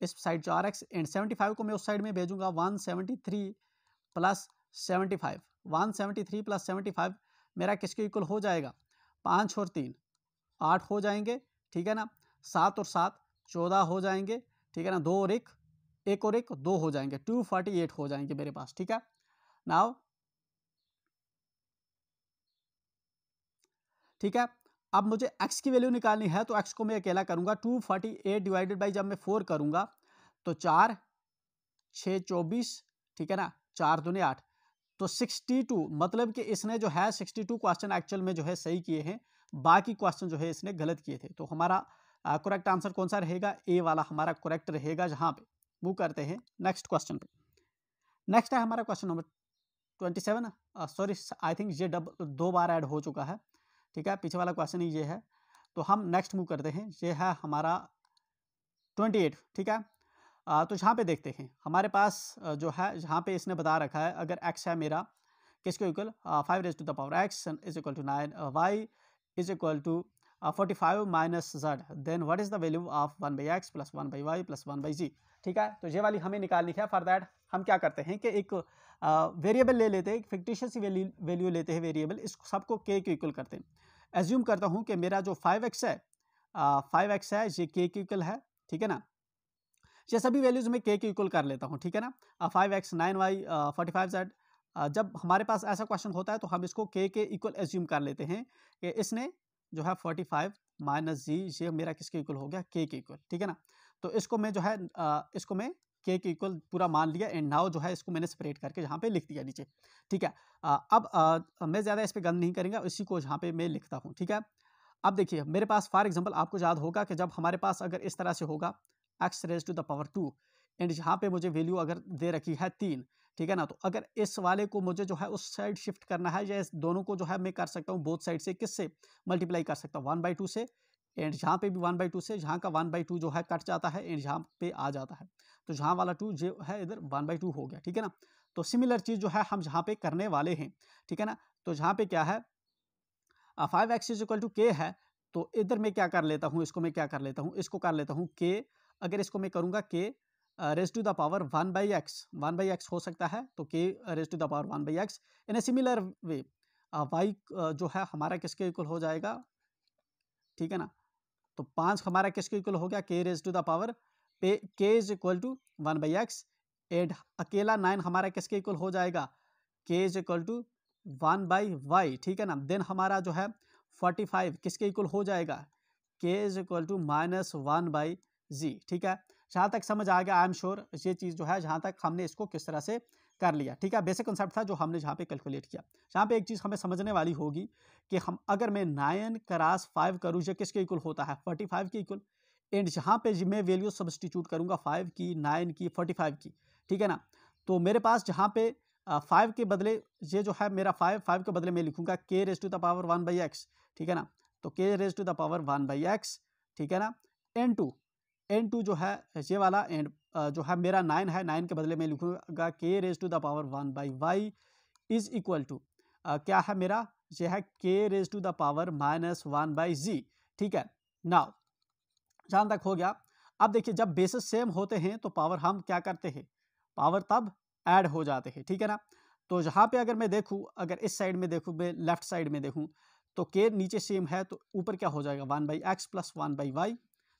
S1: इस साइड चार एक्स एंड सेवेंटी फाइव को मैं उस साइड में भेजूंगा one seventy three plus seventy five one seventy three plus seventy five मेरा किसके इक्वल हो जाएगा पाँच और तीन आठ हो जाएंगे ठीक है ना सात और सात चौदह हो जाएंगे ठीक है ना दो और एक एक और एक दो हो जाएंगे टू फोर्टी एट हो जाएंगे मेरे पास ठीक है नाउ ठीक है अब मुझे एक्स की वैल्यू निकालनी है तो एक्स को मैं अकेला करूंगा two forty eight divided by जब मैं फोर करूंगा तो चार छ चौबीस ठीक है ना चार दुनिया आठ तो सिक्सटी टू मतलब कि इसने जो है सिक्सटी टू क्वेश्चन एक्चुअल में जो है सही किए हैं बाकी क्वेश्चन जो है इसने गलत किए थे तो हमारा करेक्ट आंसर कौन सा रहेगा ए वाला हमारा करेक्ट रहेगा जहाँ पे वो करते हैं नेक्स्ट क्वेश्चन पे नेक्स्ट है हमारा question number twenty seven sorry I think ये डब दो बार ऐड हो चुका है ठीक है पीछे वाला क्वेश्चन ही ये है तो हम नेक्स्ट मूव करते हैं ये है हमारा ट्वेंटी एट ठीक है आ, तो जहाँ पे देखते हैं हमारे पास जो है जहाँ पे इसने बता रखा है अगर एक्स है मेरा किसके equal five raise to the power x is equal to nine y is equal to uh, 45 minus z then what is the value of one by x plus one by y plus one by z ठीक है तो ये वाली हमें निकालनी है for that हम क्या करते हैं कि एक वेरिएबल uh, ले लेते हैं एक फिक्टिशियस वैल्यू लेते हैं वेरिएबल इस सबको के के इक्वल करते हैं एज्यूम करता हूँ कि मेरा जो फाइव एक्स है फाइव uh, एक्स है ये के के इक्वल है ठीक है ना ये सभी वैल्यूज़ में के के इक्वल कर लेता हूँ ठीक है ना five x nine y forty five z जब हमारे पास ऐसा क्वेश्चन होता है तो हम इसको के के इक्वल एज्यूम कर लेते हैं कि इसने जो है फोर्टी फाइव माइनस जी ये मेरा किसके इक्वल हो गया के के इक्वल ठीक है ना तो इसको मैं जो है इसको मैं के के इक्वल पूरा मान लिया एंड नाउ जो है इसको मैंने सेपरेट करके यहाँ पे लिख दिया नीचे ठीक है अब मैं ज़्यादा इस पर गंद नहीं करेंगे इसी को यहाँ पे मैं लिखता हूँ ठीक है अब देखिए मेरे पास फॉर एग्जाम्पल आपको याद होगा कि जब हमारे पास अगर इस तरह से होगा x raise to the power two and यहाँ पे मुझे वैल्यू अगर दे रखी है तीन ठीक है ना तो अगर इस वाले को मुझे जो है उस साइड शिफ्ट करना है या इस दोनों को जो है मैं कर सकता हूँ बोथ साइड से किससे मल्टीप्लाई कर सकता हूँ वन बाई टू से एंड जहाँ पे भी वन बाई टू से जहाँ का वन बाई टू जो है कट जाता है एंड जहाँ पे आ जाता है तो जहाँ वाला टू जो है इधर वन बाई टू हो गया ठीक है ना तो सिमिलर चीज़ जो है हम जहाँ पे करने वाले हैं ठीक है ना तो जहाँ पे क्या है five x is equal to k है तो इधर मैं क्या कर लेता हूँ इसको मैं क्या कर लेता हूँ इसको कर लेता हूँ के अगर इसको मैं करूँगा k raise to the power one by x one by x हो सकता है तो k raise to the power one by x in a similar way y जो है हमारा किसके इक्वल हो जाएगा ठीक है ना तो पाँच हमारा किसके इक्वल हो गया के रेस टू द पावर पे k is equal to one by x add अकेला नाइन हमारा किसके इक्वल हो जाएगा k is equal to one by y ठीक है ना देन हमारा जो है फोर्टी फाइव किसके इक्वल हो जाएगा k is equal to minus one by z ठीक है जहाँ तक समझ आ गया आई एम श्योर ये चीज़ जो है जहाँ तक हमने इसको किस तरह से कर लिया ठीक है बेसिक कंसेप्ट था जो हमने जहाँ पे कैलकुलेट किया जहाँ पे एक चीज़ हमें समझने वाली होगी कि हम अगर मैं नाइन करास फाइव करूँ ये किसके इक्वल होता है forty five k equal and जहाँ पे मैं वैल्यू सब्सटीट्यूट करूँगा फाइव की नाइन की फोर्टी फाइव की ठीक है ना तो मेरे पास जहाँ पे फाइव के बदले ये जो है मेरा फाइव फाइव के बदले मैं लिखूंगा k raise to the power one by x ठीक है ना तो k raise to the power one by x ठीक है ना एन टू एन टू जो है ये वाला एंड जो है मेरा नाइन है नाइन के बदले में लिखूंगा k raise to the power one by y is equal to क्या है मेरा यह है k raise to the power minus one by z ठीक है नाउ जहां तक हो गया अब देखिए जब बेसिस सेम होते हैं तो पावर हम क्या करते हैं पावर तब ऐड हो जाते हैं ठीक है ना तो यहाँ पे अगर मैं देखूँ अगर इस साइड में देखूँ मैं लेफ्ट साइड में देखूँ तो के नीचे सेम है तो ऊपर क्या हो जाएगा one by x plus one by y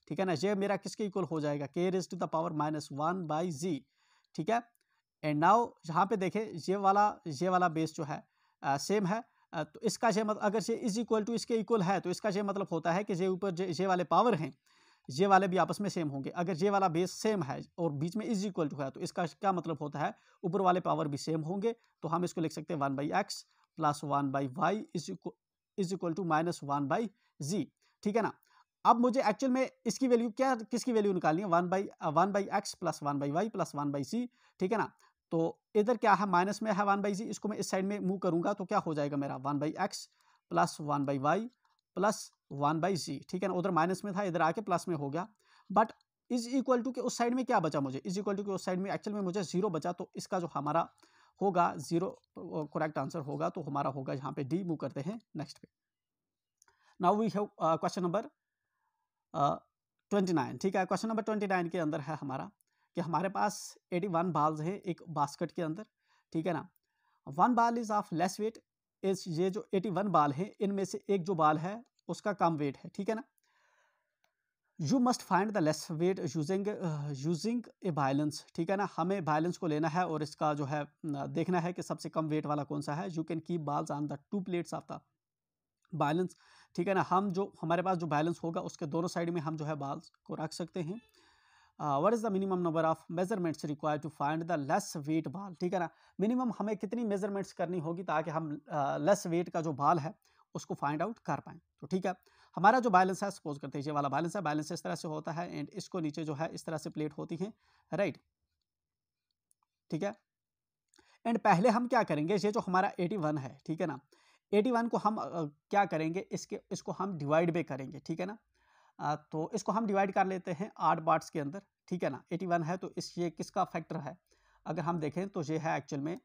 S1: ठीक है ना ये मेरा किसके इक्वल हो जाएगा k raise to the power minus one by z ठीक है एंड नाउ यहाँ पे देखें ये वाला ये वाला बेस जो है आ, सेम है आ, तो इसका ये मतलब अगर ये इज इक्वल टू इसके इक्वल है तो इसका ये मतलब होता है कि ये ऊपर ये वाले पावर हैं ये वाले भी आपस में सेम होंगे अगर ये वाला बेस सेम है और बीच में इज इक्वल टू है तो इसका क्या मतलब होता है ऊपर वाले पावर भी सेम होंगे तो हम इसको लिख सकते हैं one by x plus one by y is equal to minus one by z ठीक है ना अब मुझे एक्चुअल में इसकी वैल्यू क्या किसकी वैल्यू निकालनी है one by one by x plus one by y plus one by c ठीक है ना तो इधर क्या है माइनस में है वन बाई सी इसको मैं इस साइड में मूव करूंगा तो क्या हो जाएगा मेरा one by x plus one by y plus one by c ठीक है ना उधर माइनस में था इधर आके प्लस में हो गया बट इज इक्वल टू के उस साइड में क्या बचा मुझे इज इक्वल टू के उस साइड में एक्चुअल में मुझे जीरो बचा तो इसका जो हमारा होगा जीरो तो, करेक्ट आंसर होगा तो हमारा होगा यहाँ पे डी मूव करते हैं नेक्स्ट पे now we have question number twenty nine ठीक है क्वेश्चन नंबर ट्वेंटी नाइन के अंदर है हमारा कि हमारे पास एटी वन बाल्स हैं एक बास्केट के अंदर ठीक है ना वन बाल इज़ ऑफ लेस वेट इस ये जो एटी वन बाल है इनमें से एक जो बाल है उसका कम वेट है ठीक है ना you must find the less weight using using a balance ठीक है ना हमें बायलेंस को लेना है और इसका जो है देखना है कि सबसे कम वेट वाला कौन सा है you can keep balls on the two plates of the balance ठीक है ना हम जो हमारे पास जो बैलेंस होगा उसके दोनों साइड में हम जो है बाल्स को रख सकते हैं what is the minimum number of measurements require to find the less weight ball ठीक है ना मिनिमम हमें कितनी मेजरमेंट्स करनी होगी ताकि हम लेस uh, वेट का जो बाल है उसको फाइंड आउट कर पाएँ तो ठीक है हमारा जो बैलेंस है सपोज करते हैं ये वाला बैलेंस है बैलेंस इस तरह से होता है एंड इसको नीचे जो है इस तरह से प्लेट होती है राइट right. ठीक है एंड पहले हम क्या करेंगे ये जो हमारा 81 है ठीक है ना एटी वन को हम क्या करेंगे इसके इसको हम डिवाइड भी करेंगे ठीक है ना तो इसको हम डिवाइड कर लेते हैं आठ पार्ट्स के अंदर ठीक है ना एटी वन है तो इस ये किसका फैक्टर है अगर हम देखें तो ये है एक्चुअल में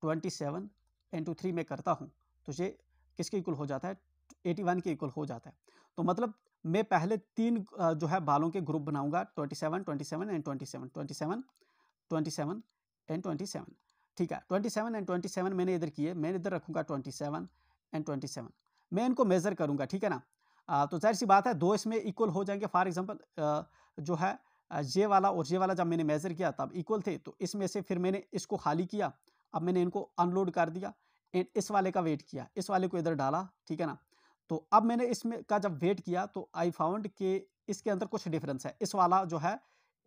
S1: ट्वेंटी सेवन इंटू थ्री में करता हूँ तो ये किसके इक्वल हो जाता है एटी वन के इक्वल हो जाता है तो मतलब मैं पहले तीन जो है बालों के ग्रुप बनाऊँगा twenty seven twenty seven and twenty seven twenty seven twenty seven and twenty seven ठीक है twenty seven and twenty seven मैंने इधर किए मैं इधर रखूँगा twenty seven and twenty seven मैं इनको मेज़र करूँगा ठीक है ना आ, तो जाहिर सी बात है दो इसमें इक्वल हो जाएंगे फॉर एग्जाम्पल जो है जे वाला और जे वाला जब मैंने मेज़र किया तब इक्वल थे तो इसमें से फिर मैंने इसको खाली किया अब मैंने इनको अनलोड कर दिया एंड इस वाले का वेट किया इस वाले को इधर डाला ठीक है ना तो अब मैंने इसमें का जब वेट किया तो आई फाउंड के इसके अंदर कुछ डिफरेंस है इस वाला जो है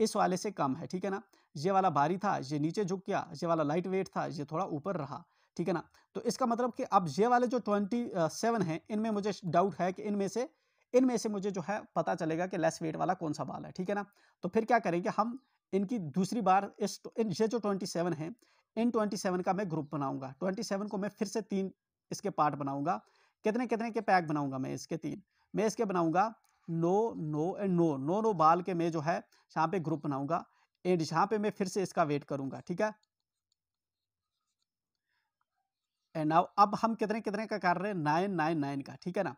S1: इस वाले से कम है ठीक है ना ये वाला भारी था ये नीचे झुक गया ये वाला लाइट वेट था ये थोड़ा ऊपर रहा ठीक है ना तो इसका मतलब कि अब ये वाले जो ट्वेंटी सेवन हैं इनमें मुझे डाउट है कि इनमें से इनमें से मुझे जो है पता चलेगा कि लेस वेट वाला कौन सा बाल है ठीक है ना तो फिर क्या करेंगे हम इनकी दूसरी बार इस इन ये जो ट्वेंटी सेवन है इन ट्वेंटी सेवन का मैं ग्रुप बनाऊंगा ट्वेंटी सेवन को मैं फिर से तीन इसके पार्ट बनाऊंगा कितने कितने के पैक बनाऊंगा मैं इसके तीन मैं इसके बनाऊंगा no no and no no no ball के मैं जो है यहाँ पे ग्रुप बनाऊंगा एंड यहाँ पे मैं फिर से इसका वेट करूंगा ठीक है एंड नाउ अब हम कितने कितने का कर रहे हैं नाइन नाइन नाइन का ठीक है ना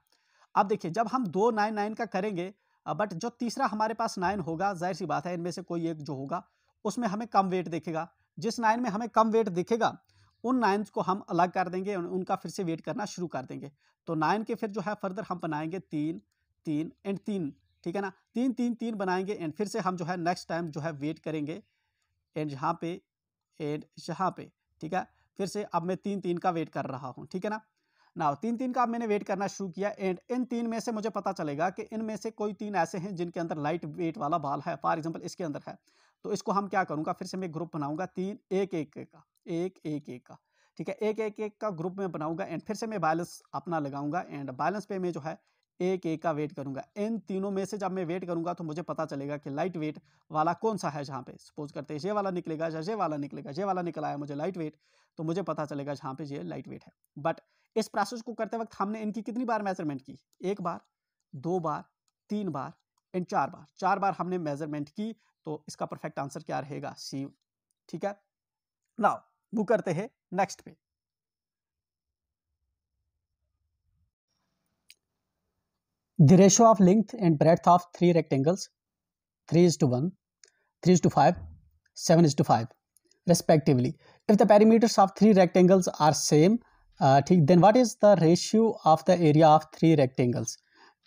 S1: अब देखिए जब हम दो नाइन नाइन का करेंगे बट जो तीसरा हमारे पास नाइन होगा जाहिर सी बात है इनमें से कोई एक जो होगा उसमें हमें कम वेट दिखेगा जिस नाइन में हमें कम वेट दिखेगा उन नाइन्स को हम अलग कर देंगे उनका फिर से वेट करना शुरू कर देंगे तो नाइन के फिर जो है फर्दर हम बनाएंगे तीन तीन एंड तीन ठीक है ना तीन तीन तीन बनाएंगे एंड फिर से हम जो है नेक्स्ट टाइम जो है वेट करेंगे एंड यहाँ पे एंड यहाँ पे ठीक है फिर से अब मैं तीन तीन का वेट कर रहा हूँ ठीक है ना ना तीन तीन का अब मैंने वेट करना शुरू किया एंड इन तीन में से मुझे पता चलेगा कि इनमें से कोई तीन ऐसे हैं जिनके अंदर लाइट वेट वाला बाल है फॉर एग्जाम्पल इसके अंदर है तो इसको हम क्या करूँगा फिर से मैं ग्रुप बनाऊँगा तीन एक एक का एक एक एक का ठीक है एक एक एक का ग्रुप में बनाऊँगा एंड फिर से मैं बैलेंस अपना लगाऊंगा एंड बैलेंस पे मैं जो है एक एक का वेट करूंगा इन तीनों में से जब मैं वेट करूंगा तो मुझे पता चलेगा कि लाइट वेट वाला कौन सा है जहाँ पे सपोज करते हैं ये वाला निकलेगा या ये वाला निकलेगा ये वाला निकला है मुझे लाइट वेट तो मुझे पता चलेगा जहाँ पे ये लाइट वेट है बट इस प्रोसेस को करते वक्त हमने इनकी कितनी बार मेजरमेंट की एक बार दो बार तीन बार एंड चार बार चार बार हमने मेजरमेंट की तो इसका परफेक्ट आंसर क्या रहेगा सी ठीक है नाउ वो करते हैं नेक्स्ट पे The ratio of length and breadth of three rectangles 3 is to 1, 3 is to 5, 7 is to 5 respectively. If the perimeters of three rectangles are same, uh, then what is the ratio of the area of three rectangles?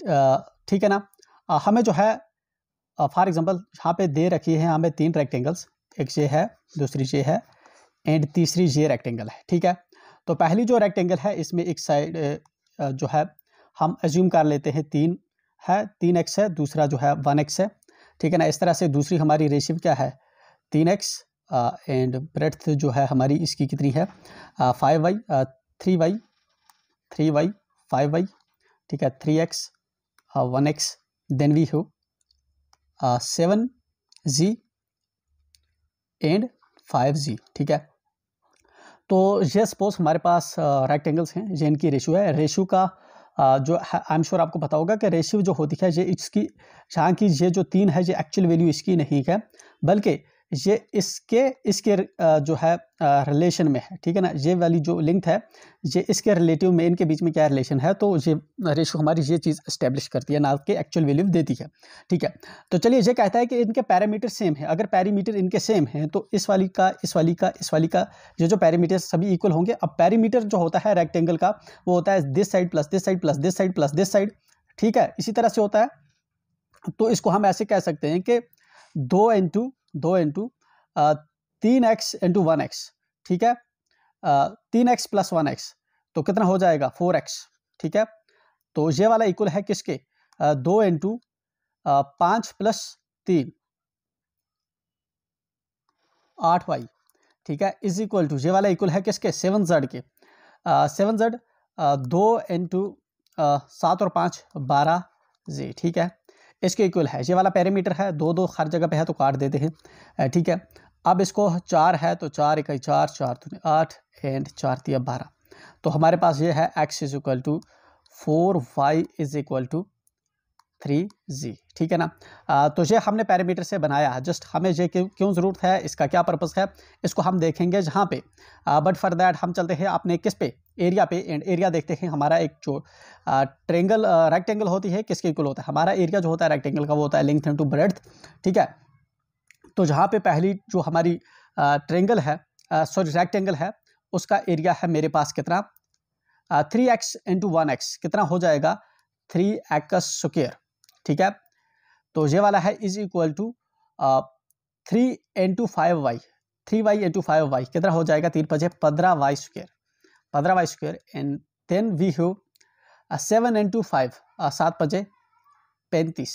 S1: ठीक है ना uh, हमें जो है for example यहाँ पे दे रखी है हमें तीन रेक्टेंगल्स एक ये है दूसरी ये है एंड तीसरी ये रेक्टेंगल है ठीक है तो पहली जो रेक्टेंगल है इसमें एक साइड जो है हम एज्यूम कर लेते हैं तीन है तीन एक्स है दूसरा जो है वन एक्स है ठीक है ना इस तरह से दूसरी हमारी रेशियो क्या है तीन एक्स एंड ब्रेथ जो है हमारी इसकी कितनी है five y three y three y five y ठीक है three x one x then we हो seven z and five z ठीक है तो ये सपोज हमारे पास रेक्टेंगल्स हैं ये इनकी रेशो है रेशो का जो आई एम श्योर आपको पता होगा कि रेशियो जो होती है ये इसकी यहाँ की ये जो तीन है ये एक्चुअल वैल्यू इसकी नहीं है बल्कि ये इसके इसके जो है रिलेशन में है ठीक है ना ये वाली जो लिंक है ये इसके रिलेटिव में इनके बीच में क्या रिलेशन है तो ये रेशो हमारी ये चीज़ इस्टेब्लिश करती है ना के एक्चुअल वैल्यू देती है ठीक है तो चलिए ये कहता है कि इनके पैरामीटर सेम है अगर पैरामीटर इनके सेम हैं तो इस वाली का इस वाली का इस वाली का ये जो पैरामीटर सभी इक्वल होंगे अब पैरामीटर जो होता है रेक्टेंगल का वो होता है this side plus this side plus this side plus this side ठीक है इसी तरह से होता है तो इसको हम ऐसे कह सकते हैं कि दो इंटू दो इंटू तीन एक्स इंटू वन एक्स ठीक है तीन एक्स प्लस वन एक्स तो कितना हो जाएगा फोर एक्स ठीक है तो ये वाला इक्वल है किसके दो इंटू पाँच प्लस तीन आठ वाई ठीक है इज इक्वल टू ये वाला इक्वल है किसके सेवन जेड के सेवन जेड दो इंटू सात और पाँच बारह जी ठीक है इसके इक्वल है ये वाला पैरामीटर है दो दो हर जगह पे है तो काट देते हैं ठीक है अब इसको चार है तो चार इकाई चार चार दूनी आठ एंड चार दिया बारह तो हमारे पास ये है x is equal to four y is equal to three z ठीक है ना आ, तो ये हमने पैरामीटर से बनाया है जस्ट हमें ये क्यों ज़रूरत है इसका क्या पर्पज़ है इसको हम देखेंगे जहाँ पे बट फॉर दैट हम चलते हैं आपने किस पे एरिया पे एंड एरिया देखते हैं हमारा एक जो ट्रेंगल रेक्टेंगल होती है किसके इक्वल होता है हमारा एरिया जो होता है रेक्टेंगल का वो होता है लेंथ टू ब्रेड ठीक है तो जहाँ पे पहली जो हमारी ट्रेंगल है सॉरी रेक्टेंगल है उसका एरिया है मेरे पास कितना three x into one x कितना हो जाएगा थ्री एक्स स्क्र ठीक है तो ये वाला है is equal to three into five y three y into five y कितना हो जाएगा तीन पजे पंद्रह वाई स्क्र पंद्रह y square and then we have seven and two five सात पचे पैंतीस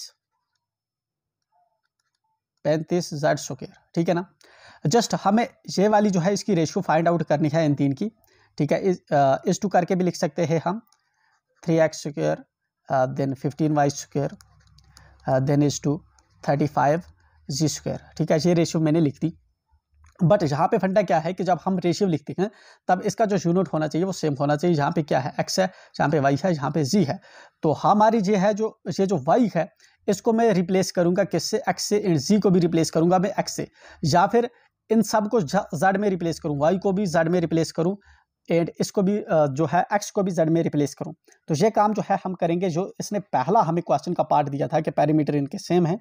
S1: पैंतीस जेड स्क्र ठीक है ना जस्ट हमें ये वाली जो है इसकी रेशियो फाइंड आउट करनी है इन तीन की ठीक है इस टू करके भी लिख सकते हैं हम three x square then fifteen y square then is to thirty five z square ठीक है ये रेशियो मैंने लिख दी बट यहाँ पे फंडा क्या है कि जब हम रेशियो लिखते हैं तब इसका जो यूनिट होना चाहिए वो सेम होना चाहिए यहाँ पे क्या है एक्स है यहाँ पे वाई है यहाँ पे जी है तो हमारी ये है जो ये जो वाई है इसको मैं रिप्लेस करूँगा किससे एक्स से एंड जी को भी रिप्लेस करूँगा मैं एक्स से या फिर इन सब को जड में रिप्लेस करूँ वाई को भी जड में रिप्लेस करूँ एंड इसको भी जो है एक्स को भी जड में रिप्लेस करूँ तो ये काम जो है हम करेंगे जो इसने पहला हमें क्वेश्चन का पार्ट दिया था कि पैरामीटर इनके सेम है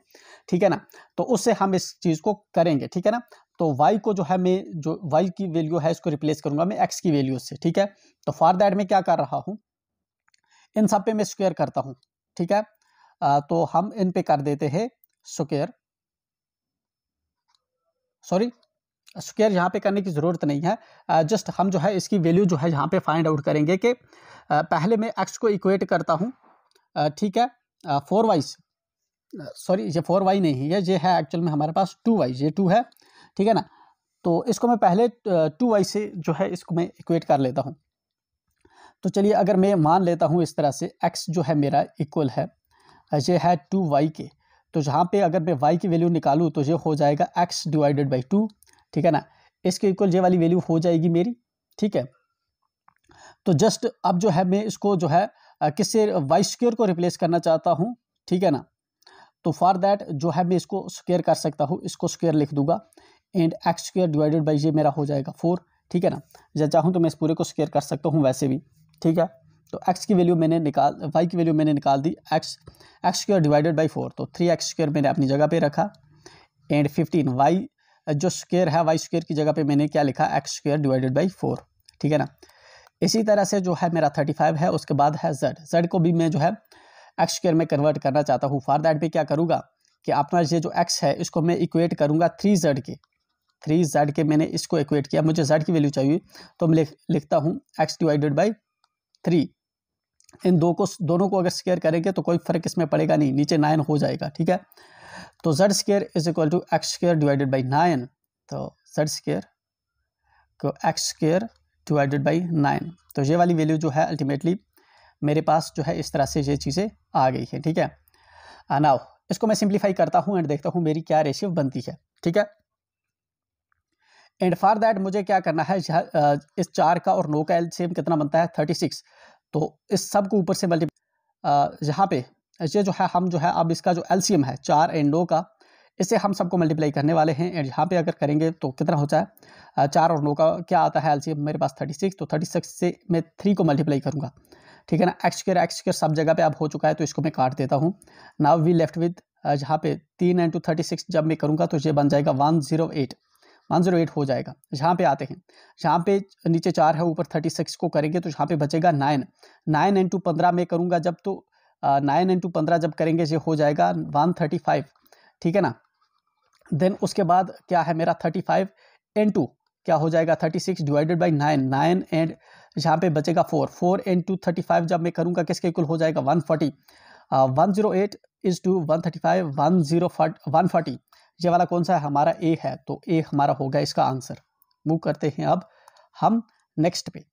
S1: ठीक है ना तो उससे हम इस चीज़ को करेंगे ठीक है ना तो वाई को जो है मैं जो वाई की वैल्यू है इसको रिप्लेस करूंगा मैं एक्स की वैल्यू से ठीक है तो फॉर दैट मैं क्या कर रहा हूँ इन सब पे मैं स्क्वेयर करता हूँ ठीक है आ, तो हम इन पे कर देते हैं स्क्वेयर सॉरी स्क्वेयर यहाँ पे करने की ज़रूरत नहीं है जस्ट हम जो है इसकी वैल्यू जो है यहाँ पे फाइंड आउट करेंगे कि पहले मैं एक्स को इक्वेट करता हूँ ठीक है फोर वाई से सॉरी ये फोर वाई नहीं है ये है एक्चुअल में हमारे पास टू वाई ये टू है ठीक है ना तो इसको मैं पहले टू वाई से जो है इसको मैं इक्वेट कर लेता हूँ तो चलिए अगर मैं मान लेता हूँ इस तरह से एक्स जो है मेरा इक्वल है ये है टू वाई के तो जहाँ पे अगर मैं वाई की वैल्यू निकालूँ तो ये हो जाएगा एक्स डिवाइडेड बाई टू ठीक है ना इसके इक्वल ये वाली वैल्यू हो जाएगी मेरी ठीक है तो जस्ट अब जो है मैं इसको जो है किससे वाई स्क्योर को रिप्लेस करना चाहता हूँ ठीक है ना तो फॉर दैट जो है मैं इसको स्क्वेयर कर सकता हूँ इसको स्क्वेयर लिख दूंगा and x square divided by ये मेरा हो जाएगा फोर ठीक है ना जब चाहूँ तो मैं इस पूरे को स्केयर कर सकता हूँ वैसे भी ठीक है तो एक्स की वैल्यू मैंने निकाल वाई की वैल्यू मैंने निकाल दी x x square divided by four तो थ्री एक्स स्क्र मैंने अपनी जगह पे रखा एंड फिफ्टीन वाई जो स्क्यर है वाई स्क्यर की जगह पे मैंने क्या लिखा x square divided by four ठीक है ना इसी तरह से जो है मेरा थर्टी फाइव है उसके बाद है जेड जेड को भी मैं जो है एक्स स्क्र में कन्वर्ट करना चाहता हूँ फॉर दैट भी क्या करूँगा कि अपना ये जो एक्स है इसको मैं इक्वेट करूँगा थ्री जेड के थ्री जेड के मैंने इसको इक्वेट किया मुझे जेड की वैल्यू चाहिए तो मैं लिख, लिखता हूँ एक्स डिवाइडेड बाई थ्री इन दो को दोनों को अगर स्केयर करेंगे तो कोई फर्क इसमें पड़ेगा नहीं नीचे नाइन हो जाएगा ठीक है तो z square is equal to x square divided by nine तो जेड स्केयर को x square divided by nine तो ये वाली वैल्यू जो है अल्टीमेटली मेरे पास जो है इस तरह से ये चीज़ें आ गई हैं ठीक है नाव इसको मैं सिंप्लीफाई करता हूँ एंड देखता हूँ मेरी क्या रेशियो बनती है ठीक है एंड फॉर दैट मुझे क्या करना है इस चार का और नौ का एलसीएम कितना बनता है थर्टी सिक्स तो इस सब को ऊपर से मल्टीप्लाई यहाँ पे ये जो है हम जो है अब इसका जो एलसीएम है चार एंड नो का इसे हम सबको मल्टीप्लाई करने वाले हैं एंड यहाँ पे अगर करेंगे तो कितना होता है चार और नो का क्या आता है एलसीएम मेरे पास थर्टी सिक्स तो थर्टी सिक्स से मैं थ्री को मल्टीप्लाई करूँगा ठीक है ना एक्स स्क्र एक्स सब जगह पे अब हो चुका है तो इसको मैं काट देता हूँ नाव वी लेफ्ट विद यहाँ पे तीन इंटू थर्टी सिक्स जब मैं करूँगा तो ये बन जाएगा one zero eight one zero eight हो जाएगा यहाँ पे आते हैं यहाँ पे नीचे चार है ऊपर थर्टी सिक्स को करेंगे तो यहाँ पे बचेगा नाइन नाइन इंटू पंद्रह में करूँगा जब तो नाइन इंटू पंद्रह जब करेंगे ये हो जाएगा वन थर्टी फाइव ठीक है ना देन उसके बाद क्या है मेरा थर्टी फाइव इंटू क्या हो जाएगा thirty six divided by nine nine and यहाँ पे बचेगा four four N two thirty five जब मैं करूँगा किसके इक्वल हो जाएगा one forty one zero eight is two one thirty five one zero one forty ये वाला कौन सा है हमारा ए है तो ए हमारा होगा इसका आंसर मूव करते हैं अब हम नेक्स्ट पे